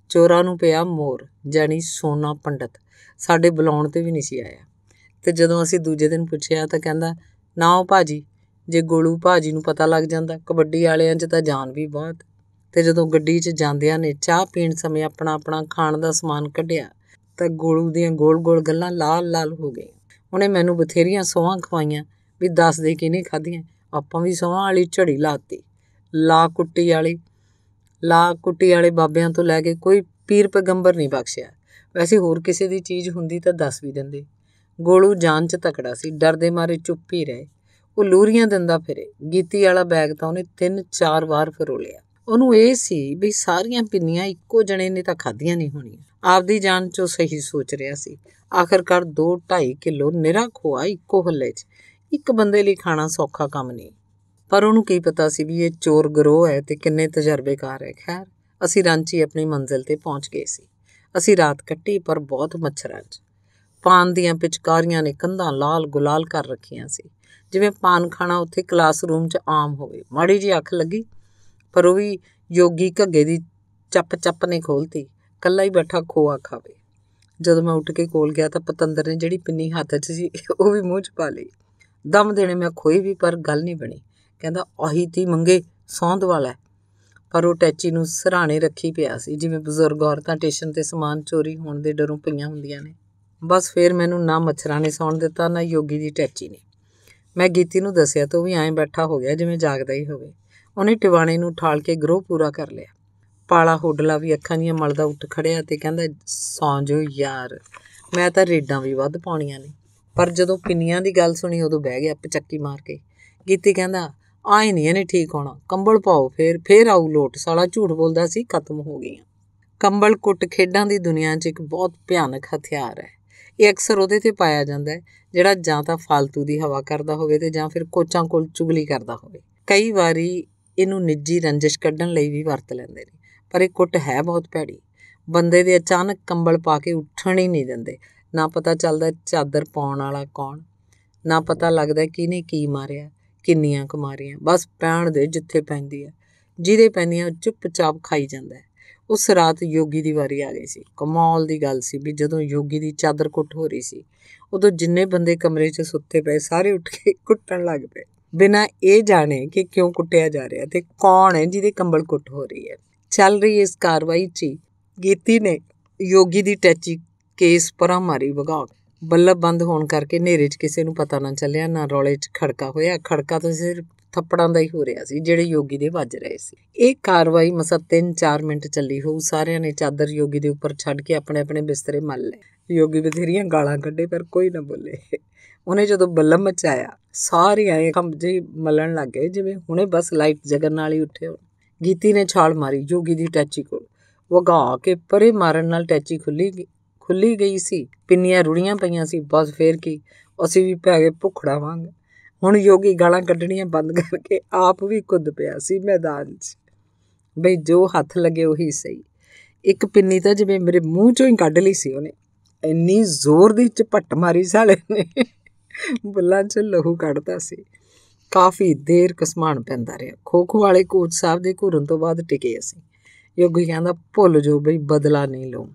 ਚੋਰਾਂ ਨੂੰ ਪਿਆ ਮੋਰ ਜਾਨੀ ਸੋਨਾ ਪੰਡਤ ਸਾਡੇ ਬੁਲਾਉਣ ਤੇ ਵੀ ਨਹੀਂ ਸੀ ਆਇਆ ਤੇ ਜਦੋਂ ਅਸੀਂ ਦੂਜੇ ਦਿਨ ਪੁੱਛਿਆ ਤਾਂ ਕਹਿੰਦਾ ਨਾ ਉਹ ਭਾਜੀ ਜੇ ਗੋਲੂ ਭਾਜੀ ਨੂੰ ਪਤਾ ਲੱਗ ਜਾਂਦਾ ਕਬੱਡੀ ਵਾਲਿਆਂ 'ਚ ਤਾਂ ਜਾਨ ਵੀ ਬਹੁਤ ਤੇ ਜਦੋਂ ਗੱਡੀ 'ਚ ਜਾਂਦਿਆਂ ਨੇ ਚਾਹ ਪੀਣ ਸਮੇਂ ਆਪਣਾ ਆਪਣਾ ਖਾਣ ਦਾ ਸਮਾਨ ਕੱਢਿਆ ਤਾਂ ਗੋਲੂ ਦੀਆਂ ਗੋਲ-ਗੋਲ ਗੱਲਾਂ ਲਾਲ-ਲਾਲ ਹੋ ਗਈਆਂ ਉਹਨੇ ਮੈਨੂੰ ਬਥੇਰੀਆਂ ਸੋਹਾਂ ਖਵਾਈਆਂ ਵੀ ਦੱਸ ਦੇ ਕਿਹਨੇ ਖਾਧੀਆਂ ਆਪਾਂ ਵੀ ਸੋਹਾਂ ਵਾਲੀ ਝੜੀ ਲਾਤੀ ਲਾ ਕੁੱਟੀ ਵਾਲੀ ਲਾ ਕੁੱਟੀ ਵਾਲੇ ਬਾਬਿਆਂ ਤੋਂ ਲੈ ਕੇ ਕੋਈ ਪੀਰ ਪੈਗੰਬਰ ਨਹੀਂ ਬਖਸ਼ਿਆ ਵੈਸੇ ਹੋਰ ਕਿਸੇ ਦੀ ਚੀਜ਼ ਹੁੰਦੀ ਤਾਂ ਦੱਸ ਵੀ ਦਿੰਦੇ ਗੋਲੂ ਜਾਨ 'ਚ ਤਕੜਾ ਸੀ ਡਰ ਦੇ ਮਾਰੇ ਚੁੱਪ ਹੀ ਰਹੇ ਉਹ ਲੂਰੀਆਂ ਦਿੰਦਾ ਫਿਰੇ ਗੀਤੀ ਵਾਲਾ ਬੈਗ ਤਾਂ ਉਹਨੇ ਤਿੰਨ ਚਾਰ ਵਾਰ ਫਰੋਲਿਆ ਉਹਨੂੰ ਇਹ ਸੀ ਵੀ ਸਾਰੀਆਂ ਪਿੰਨੀਆਂ ਇੱਕੋ ਜਣੇ ਨੇ ਤਾਂ ਖਾਧੀਆਂ ਨਹੀਂ ਹੋਣੀਆਂ ਆਪਦੀ ਜਾਨ ਚੋਂ ਸਹੀ ਸੋਚ ਰਿਹਾ ਸੀ ਆਖਰਕਾਰ 2 2.5 ਕਿਲੋ ਨਿਰਾ ਖੋਆ ਇੱਕੋ ਹੱਲੇ 'ਚ ਇੱਕ ਬੰਦੇ ਲਈ ਖਾਣਾ ਸੌਖਾ ਕੰਮ ਨਹੀਂ ਪਰ ਉਹਨੂੰ ਕੀ ਪਤਾ ਸੀ ਵੀ ਇਹ ਚੋਰ ਗਰੋਹ ਹੈ ਤੇ ਕਿੰਨੇ ਤਜਰਬੇਕਾਰ ਹੈ ਖੈਰ ਅਸੀਂ ਰਾਂਚੀ ਆਪਣੀ ਮੰਜ਼ਿਲ ਤੇ ਪਹੁੰਚ ਗਏ ਸੀ ਅਸੀਂ ਰਾਤ ਕੱਟੀ ਪਰ ਬਹੁਤ ਮੱਛਰਾਂ 'ਚ ਪਾਨ ਦੀਆਂ ਪਿਚਕਾਰੀਆਂ ਨੇ ਕੰਧਾਂ ਲਾਲ ਗੁਲਾਲ ਕਰ ਰੱਖੀਆਂ ਸੀ ਜਿਵੇਂ ਪਾਨ ਖਾਣਾ ਉੱਥੇ ਕਲਾਸਰੂਮ 'ਚ ਆਮ ਹੋਵੇ ਮਾੜੀ ਜੀ ਅੱਖ ਲੱਗੀ ਪਰ ਉਹ ਵੀ ਯੋਗੀ ਘੱਗੇ ਦੀ ਚੱਪ ਚੱਪ ਨੇ ਖੋਲਤੀ ਕੱਲਾ ਹੀ ਬੈਠਾ ਖੋਆ ਖਾਵੇ ਜਦੋਂ ਮੈਂ ਉੱਠ ਕੇ ਕੋਲ ਗਿਆ ਤਾਂ ਪਤੰਦਰ ਨੇ ਜਿਹੜੀ ਪਿੰਨੀ ਹੱਥ 'ਚ ਸੀ ਉਹ ਵੀ ਮੂੰਹ 'ਚ ਪਾ ਲਈ ਦਮ ਦੇਣੇ ਮੈਂ ਖੋਈ ਵੀ ਪਰ ਗੱਲ ਨਹੀਂ ਬਣੀ ਕਹਿੰਦਾ ਆਹੀ ਤੀ ਮੰਗੇ ਸੌਂਦ ਵਾਲਾ ਪਰ ਉਹ ਟੈਚੀ ਨੂੰ ਸਰਾਣੇ ਰੱਖੀ ਪਿਆ ਸੀ ਜਿਵੇਂ ਬਜ਼ੁਰਗ ਔਰਤਾਂ ਟੇਸ਼ਨ ਤੇ ਸਮਾਨ ਚੋਰੀ ਹੋਣ ਦੇ ਡਰੋਂ ਪਈਆਂ ਹੁੰਦੀਆਂ ਨੇ ਬਸ ਫੇਰ ਮੈਨੂੰ ਨਾ ਮੱਛਰਾਂ ਨੇ ਸੌਣ ਦਿੱਤਾ ਨਾ ਯੋਗੀ ਦੀ ਟੈਚੀ ਨੇ ਮੈਂ ਗੀਤੀ ਨੂੰ ਦੱਸਿਆ ਤਾਂ ਉਹ ਵੀ ਐਂ ਬੈਠਾ ਹੋ ਗਿਆ ਜਿਵੇਂ ਜਾਗਦਾ ਹੀ ਹੋਵੇ ਉਹਨੇ ਟਿਵਾਣੇ ਨੂੰ ਠਾਲ ਕੇ ਗਰੋਹ ਪੂਰਾ ਕਰ ਲਿਆ ਪਾਲਾ ਹੋਡਲਾ ਵੀ ਅੱਖਾਂ ਦੀਆਂ ਮਲਦਾ ਉੱਠ ਖੜਿਆ ਤੇ ਕਹਿੰਦਾ ਸੌਂ ਜੋ ਯਾਰ ਮੈਂ ਤਾਂ ਰੇਡਾਂ ਵੀ ਵੱਧ ਪਾਉਣੀਆਂ ਨੇ ਪਰ ਜਦੋਂ ਪਿੰਨੀਆਂ ਦੀ ਗੱਲ ਸੁਣੀ ਉਦੋਂ ਬਹਿ ਗਿਆ ਪਚੱਕੀ ਮਾਰ ਕੇ ਗੀਤੀ ਕਹਿੰਦਾ ਆਏ ਨਹੀਂ ਇਹਨੇ ਠੀਕ ਹੋਣਾ ਕੰਬਲ ਪਾਓ ਫੇਰ ਫੇਰ ਆਉ ਲੋਟ ਸਾਲਾ ਝੂਠ ਬੋਲਦਾ ਸੀ ਖਤਮ ਹੋ ਗਈਆਂ ਕੰਬਲ ਕੁੱਟ ਖੇਡਾਂ ਦੀ ਦੁਨੀਆ 'ਚ ਇੱਕ ਬਹੁਤ ਭਿਆਨਕ ਹਥਿਆਰ ਹੈ ਇਹ ਅਕਸਰ ਉਹਦੇ ਤੇ ਪਾਇਆ ਜਾਂਦਾ ਹੈ ਜਿਹੜਾ ਜਾਂ ਤਾਂ ਫालतू ਦੀ ਹਵਾ ਕਰਦਾ ਹੋਵੇ ਤੇ ਜਾਂ ਫਿਰ ਕੋਚਾਂ ਕੋਲ ਚੁਗਲੀ ਕਰਦਾ ਹੋਵੇ ਕਈ ਵਾਰੀ ਇਹਨੂੰ ਨਿੱਜੀ ਰੰਜਿਸ਼ ਕੱਢਣ ਲਈ ਵੀ ਵਰਤ ਲੈਂਦੇ ਨੇ ਪਰ ਇਹ ਕੁੱਟ ਹੈ ਬਹੁਤ ਭੈੜੀ ਬੰਦੇ ਦੇ ਅਚਾਨਕ ਕੰਬਲ ਪਾ ਕੇ ਉੱਠਣ ਹੀ ਨਹੀਂ ਦਿੰਦੇ ਨਾ ਪਤਾ ਚੱਲਦਾ ਚਾਦਰ ਪਾਉਣ ਵਾਲਾ ਕੌਣ ਨਾ ਪਤਾ ਲੱਗਦਾ ਕਿਹਨੇ ਕੀ ਮਾਰਿਆ ਕਿੰਨੀਆਂ ਕੁ ਮਾਰੀਆਂ ਬਸ ਪੈਣ ਦੇ ਜਿੱਥੇ ਪੈਂਦੀ ਹੈ ਜਿਹਦੇ ਪੈਂਦੀਆਂ ਚੁੱਪਚਾਪ ਖਾਈ ਜਾਂਦਾ ਹੈ ਉਸ ਰਾਤ ਯੋਗੀ ਦੀ ਵਾਰੀ ਆ ਗਈ ਸੀ ਕਮਾਲ ਦੀ ਗੱਲ ਸੀ ਵੀ ਜਦੋਂ ਯੋਗੀ ਦੀ ਚਾਦਰ ਕੁੱਟ ਹੋ ਰਹੀ ਸੀ ਉਦੋਂ ਜਿੰਨੇ ਬੰਦੇ ਕਮਰੇ 'ਚ ਸੁੱਤੇ ਪਏ ਸਾਰੇ ਉੱਠ ਕੇ (laughs) ਕੁੱਟਣ ਲੱਗ ਪਏ ਬਿਨਾਂ ਇਹ ਜਾਣੇ ਕਿ ਕਿਉਂ ਕੁੱਟਿਆ ਜਾ ਰਿਹਾ ਤੇ ਕੌਣ ਹੈ ਜਿਹਦੇ ਕੰਬਲ ਕੁੱਟ ਹੋ ਰਹੀ ਹੈ ਚੱਲ ਰਹੀ ਇਸ ਕਾਰਵਾਈ 'ਚ ਗੀਤੀ ਨੇ ਯੋਗੀ ਦੀ ਟੈਚੀ ਕੇਸ ਪਰਾਂ ਮਾਰੀ ਵਗਾ ਬੱਲਬ ਬੰਦ ਹੋਣ ਕਰਕੇ ਨੇਰੇ 'ਚ ਕਿਸੇ ਨੂੰ ਪਤਾ ਨਾ ਚੱਲਿਆ ਨਾ ਰੌਲੇ 'ਚ ਖੜਕਾ ਹੋਇਆ ਖੜਕਾ ਤਾਂ ਸਿਰ ਥੱਪੜਾਂ ਦਾ ਹੀ ਹੋ ਰਿਹਾ ਸੀ ਜਿਹੜੇ ਯੋਗੀ ਦੇ ਵੱਜ ਰਹੇ ਸੀ ਇਹ ਕਾਰਵਾਈ ਮਸਾ 3-4 ਮਿੰਟ ਚੱਲੀ ਹੋਊ ਸਾਰਿਆਂ ਨੇ ਚਾਦਰ ਯੋਗੀ ਦੇ ਉੱਪਰ ਛੱਡ ਕੇ ਆਪਣੇ ਆਪਣੇ ਬਿਸਤਰੇ ਮੱਲ ਲਏ ਯੋਗੀ ਬਥੇਰੀਆਂ ਗਾਲਾਂ ਕੱਢੇ ਪਰ ਕੋਈ ਨਾ ਬੋਲੇ ਉਹਨੇ ਜਦੋਂ ਬੱਲਮ ਮਚਾਇਆ ਸਾਰੇ ਆਏ ਕੰਬ ਜੀ ਮਲਣ ਲੱਗ ਗਏ ਜਿਵੇਂ ਹੁਣੇ ਬਸ ਲਾਈਟ ਜਗਨ ਨਾਲ ਹੀ ਉੱਠੇ ਹੋਣ ਗੀਤੀ ਨੇ ਛਾਲ ਮਾਰੀ ਯੋਗੀ ਦੀ ਟੈਚੀ ਕੋਲ ਵਗਾ ਕੇ ਪਰੇ ਮਾਰਨ ਨਾਲ ਟੈਚੀ ਖੁੱਲੀ ਖੁੱਲੀ ਗਈ ਸੀ ਪਿੰਨੀਆਂ ਰੁੜੀਆਂ ਪਈਆਂ ਸੀ ਬਸ ਫੇਰ ਕੀ ਅਸੀਂ ਵੀ ਪੈ ਗਏ ਭੁਖੜਾ ਵਾਂਗ ਹੁਣ ਯੋਗੀ ਗਾਲਾਂ ਕੱਢਣੀਆਂ ਬੰਦ ਕਰਕੇ ਆਪ ਵੀ ਕੁੱਦ ਪਿਆ ਸੀ ਮੈਦਾਨ 'ਚ ਬਈ ਜੋ ਹੱਥ ਲੱਗੇ ਉਹੀ ਸਹੀ ਇੱਕ ਪਿੰਨੀ ਤਾਂ ਜਿਵੇਂ ਮੇਰੇ ਮੂੰਹ 'ਚੋਂ ਹੀ ਕੱਢ ਲਈ ਸੀ ਉਹਨੇ ਇੰਨੀ ਜ਼ੋਰ ਦੀ ਝਪਟ ਮਾਰੀ ਸਾਲੇ ਨੇ ਬੁੱਲਾਂ 'ਚ ਲਹੂ ਕੱਢਦਾ ਸੀ ਕਾਫੀ ਦੇਰ ਕਸਮਾਨ ਪੈਂਦਾ ਰਿਹਾ ਖੋਖੋ ਵਾਲੇ ਕੋਚ ਸਾਹਿਬ ਦੇ ਘੁਰਨ ਤੋਂ ਬਾਅਦ ਟਿਕੇ ਅਸੀਂ ਯੋਗੀ ਕਹਿੰਦਾ ਭੁੱਲ ਜੋ ਬਈ ਬਦਲਾ ਨਹੀਂ ਲਓ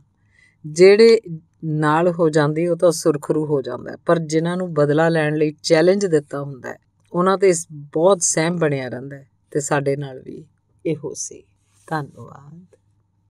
ਜਿਹੜੇ ਨਾਲ ਹੋ ਜਾਂਦੀ ਉਹ ਤਾਂ ਸੁਰਖਰੂ ਹੋ ਜਾਂਦਾ ਪਰ ਜਿਨ੍ਹਾਂ ਨੂੰ ਬਦਲਾ ਲੈਣ ਲਈ ਚੈਲੰਜ ਦਿੱਤਾ ਹੁੰਦਾ ਉਹਨਾਂ ਤੇ ਬਹੁਤ ਸਹਿਮ ਬਣਿਆ ਰਹਿੰਦਾ ਤੇ ਸਾਡੇ ਨਾਲ ਵੀ ਇਹੋ ਸੀ ਧੰਨਵਾਦ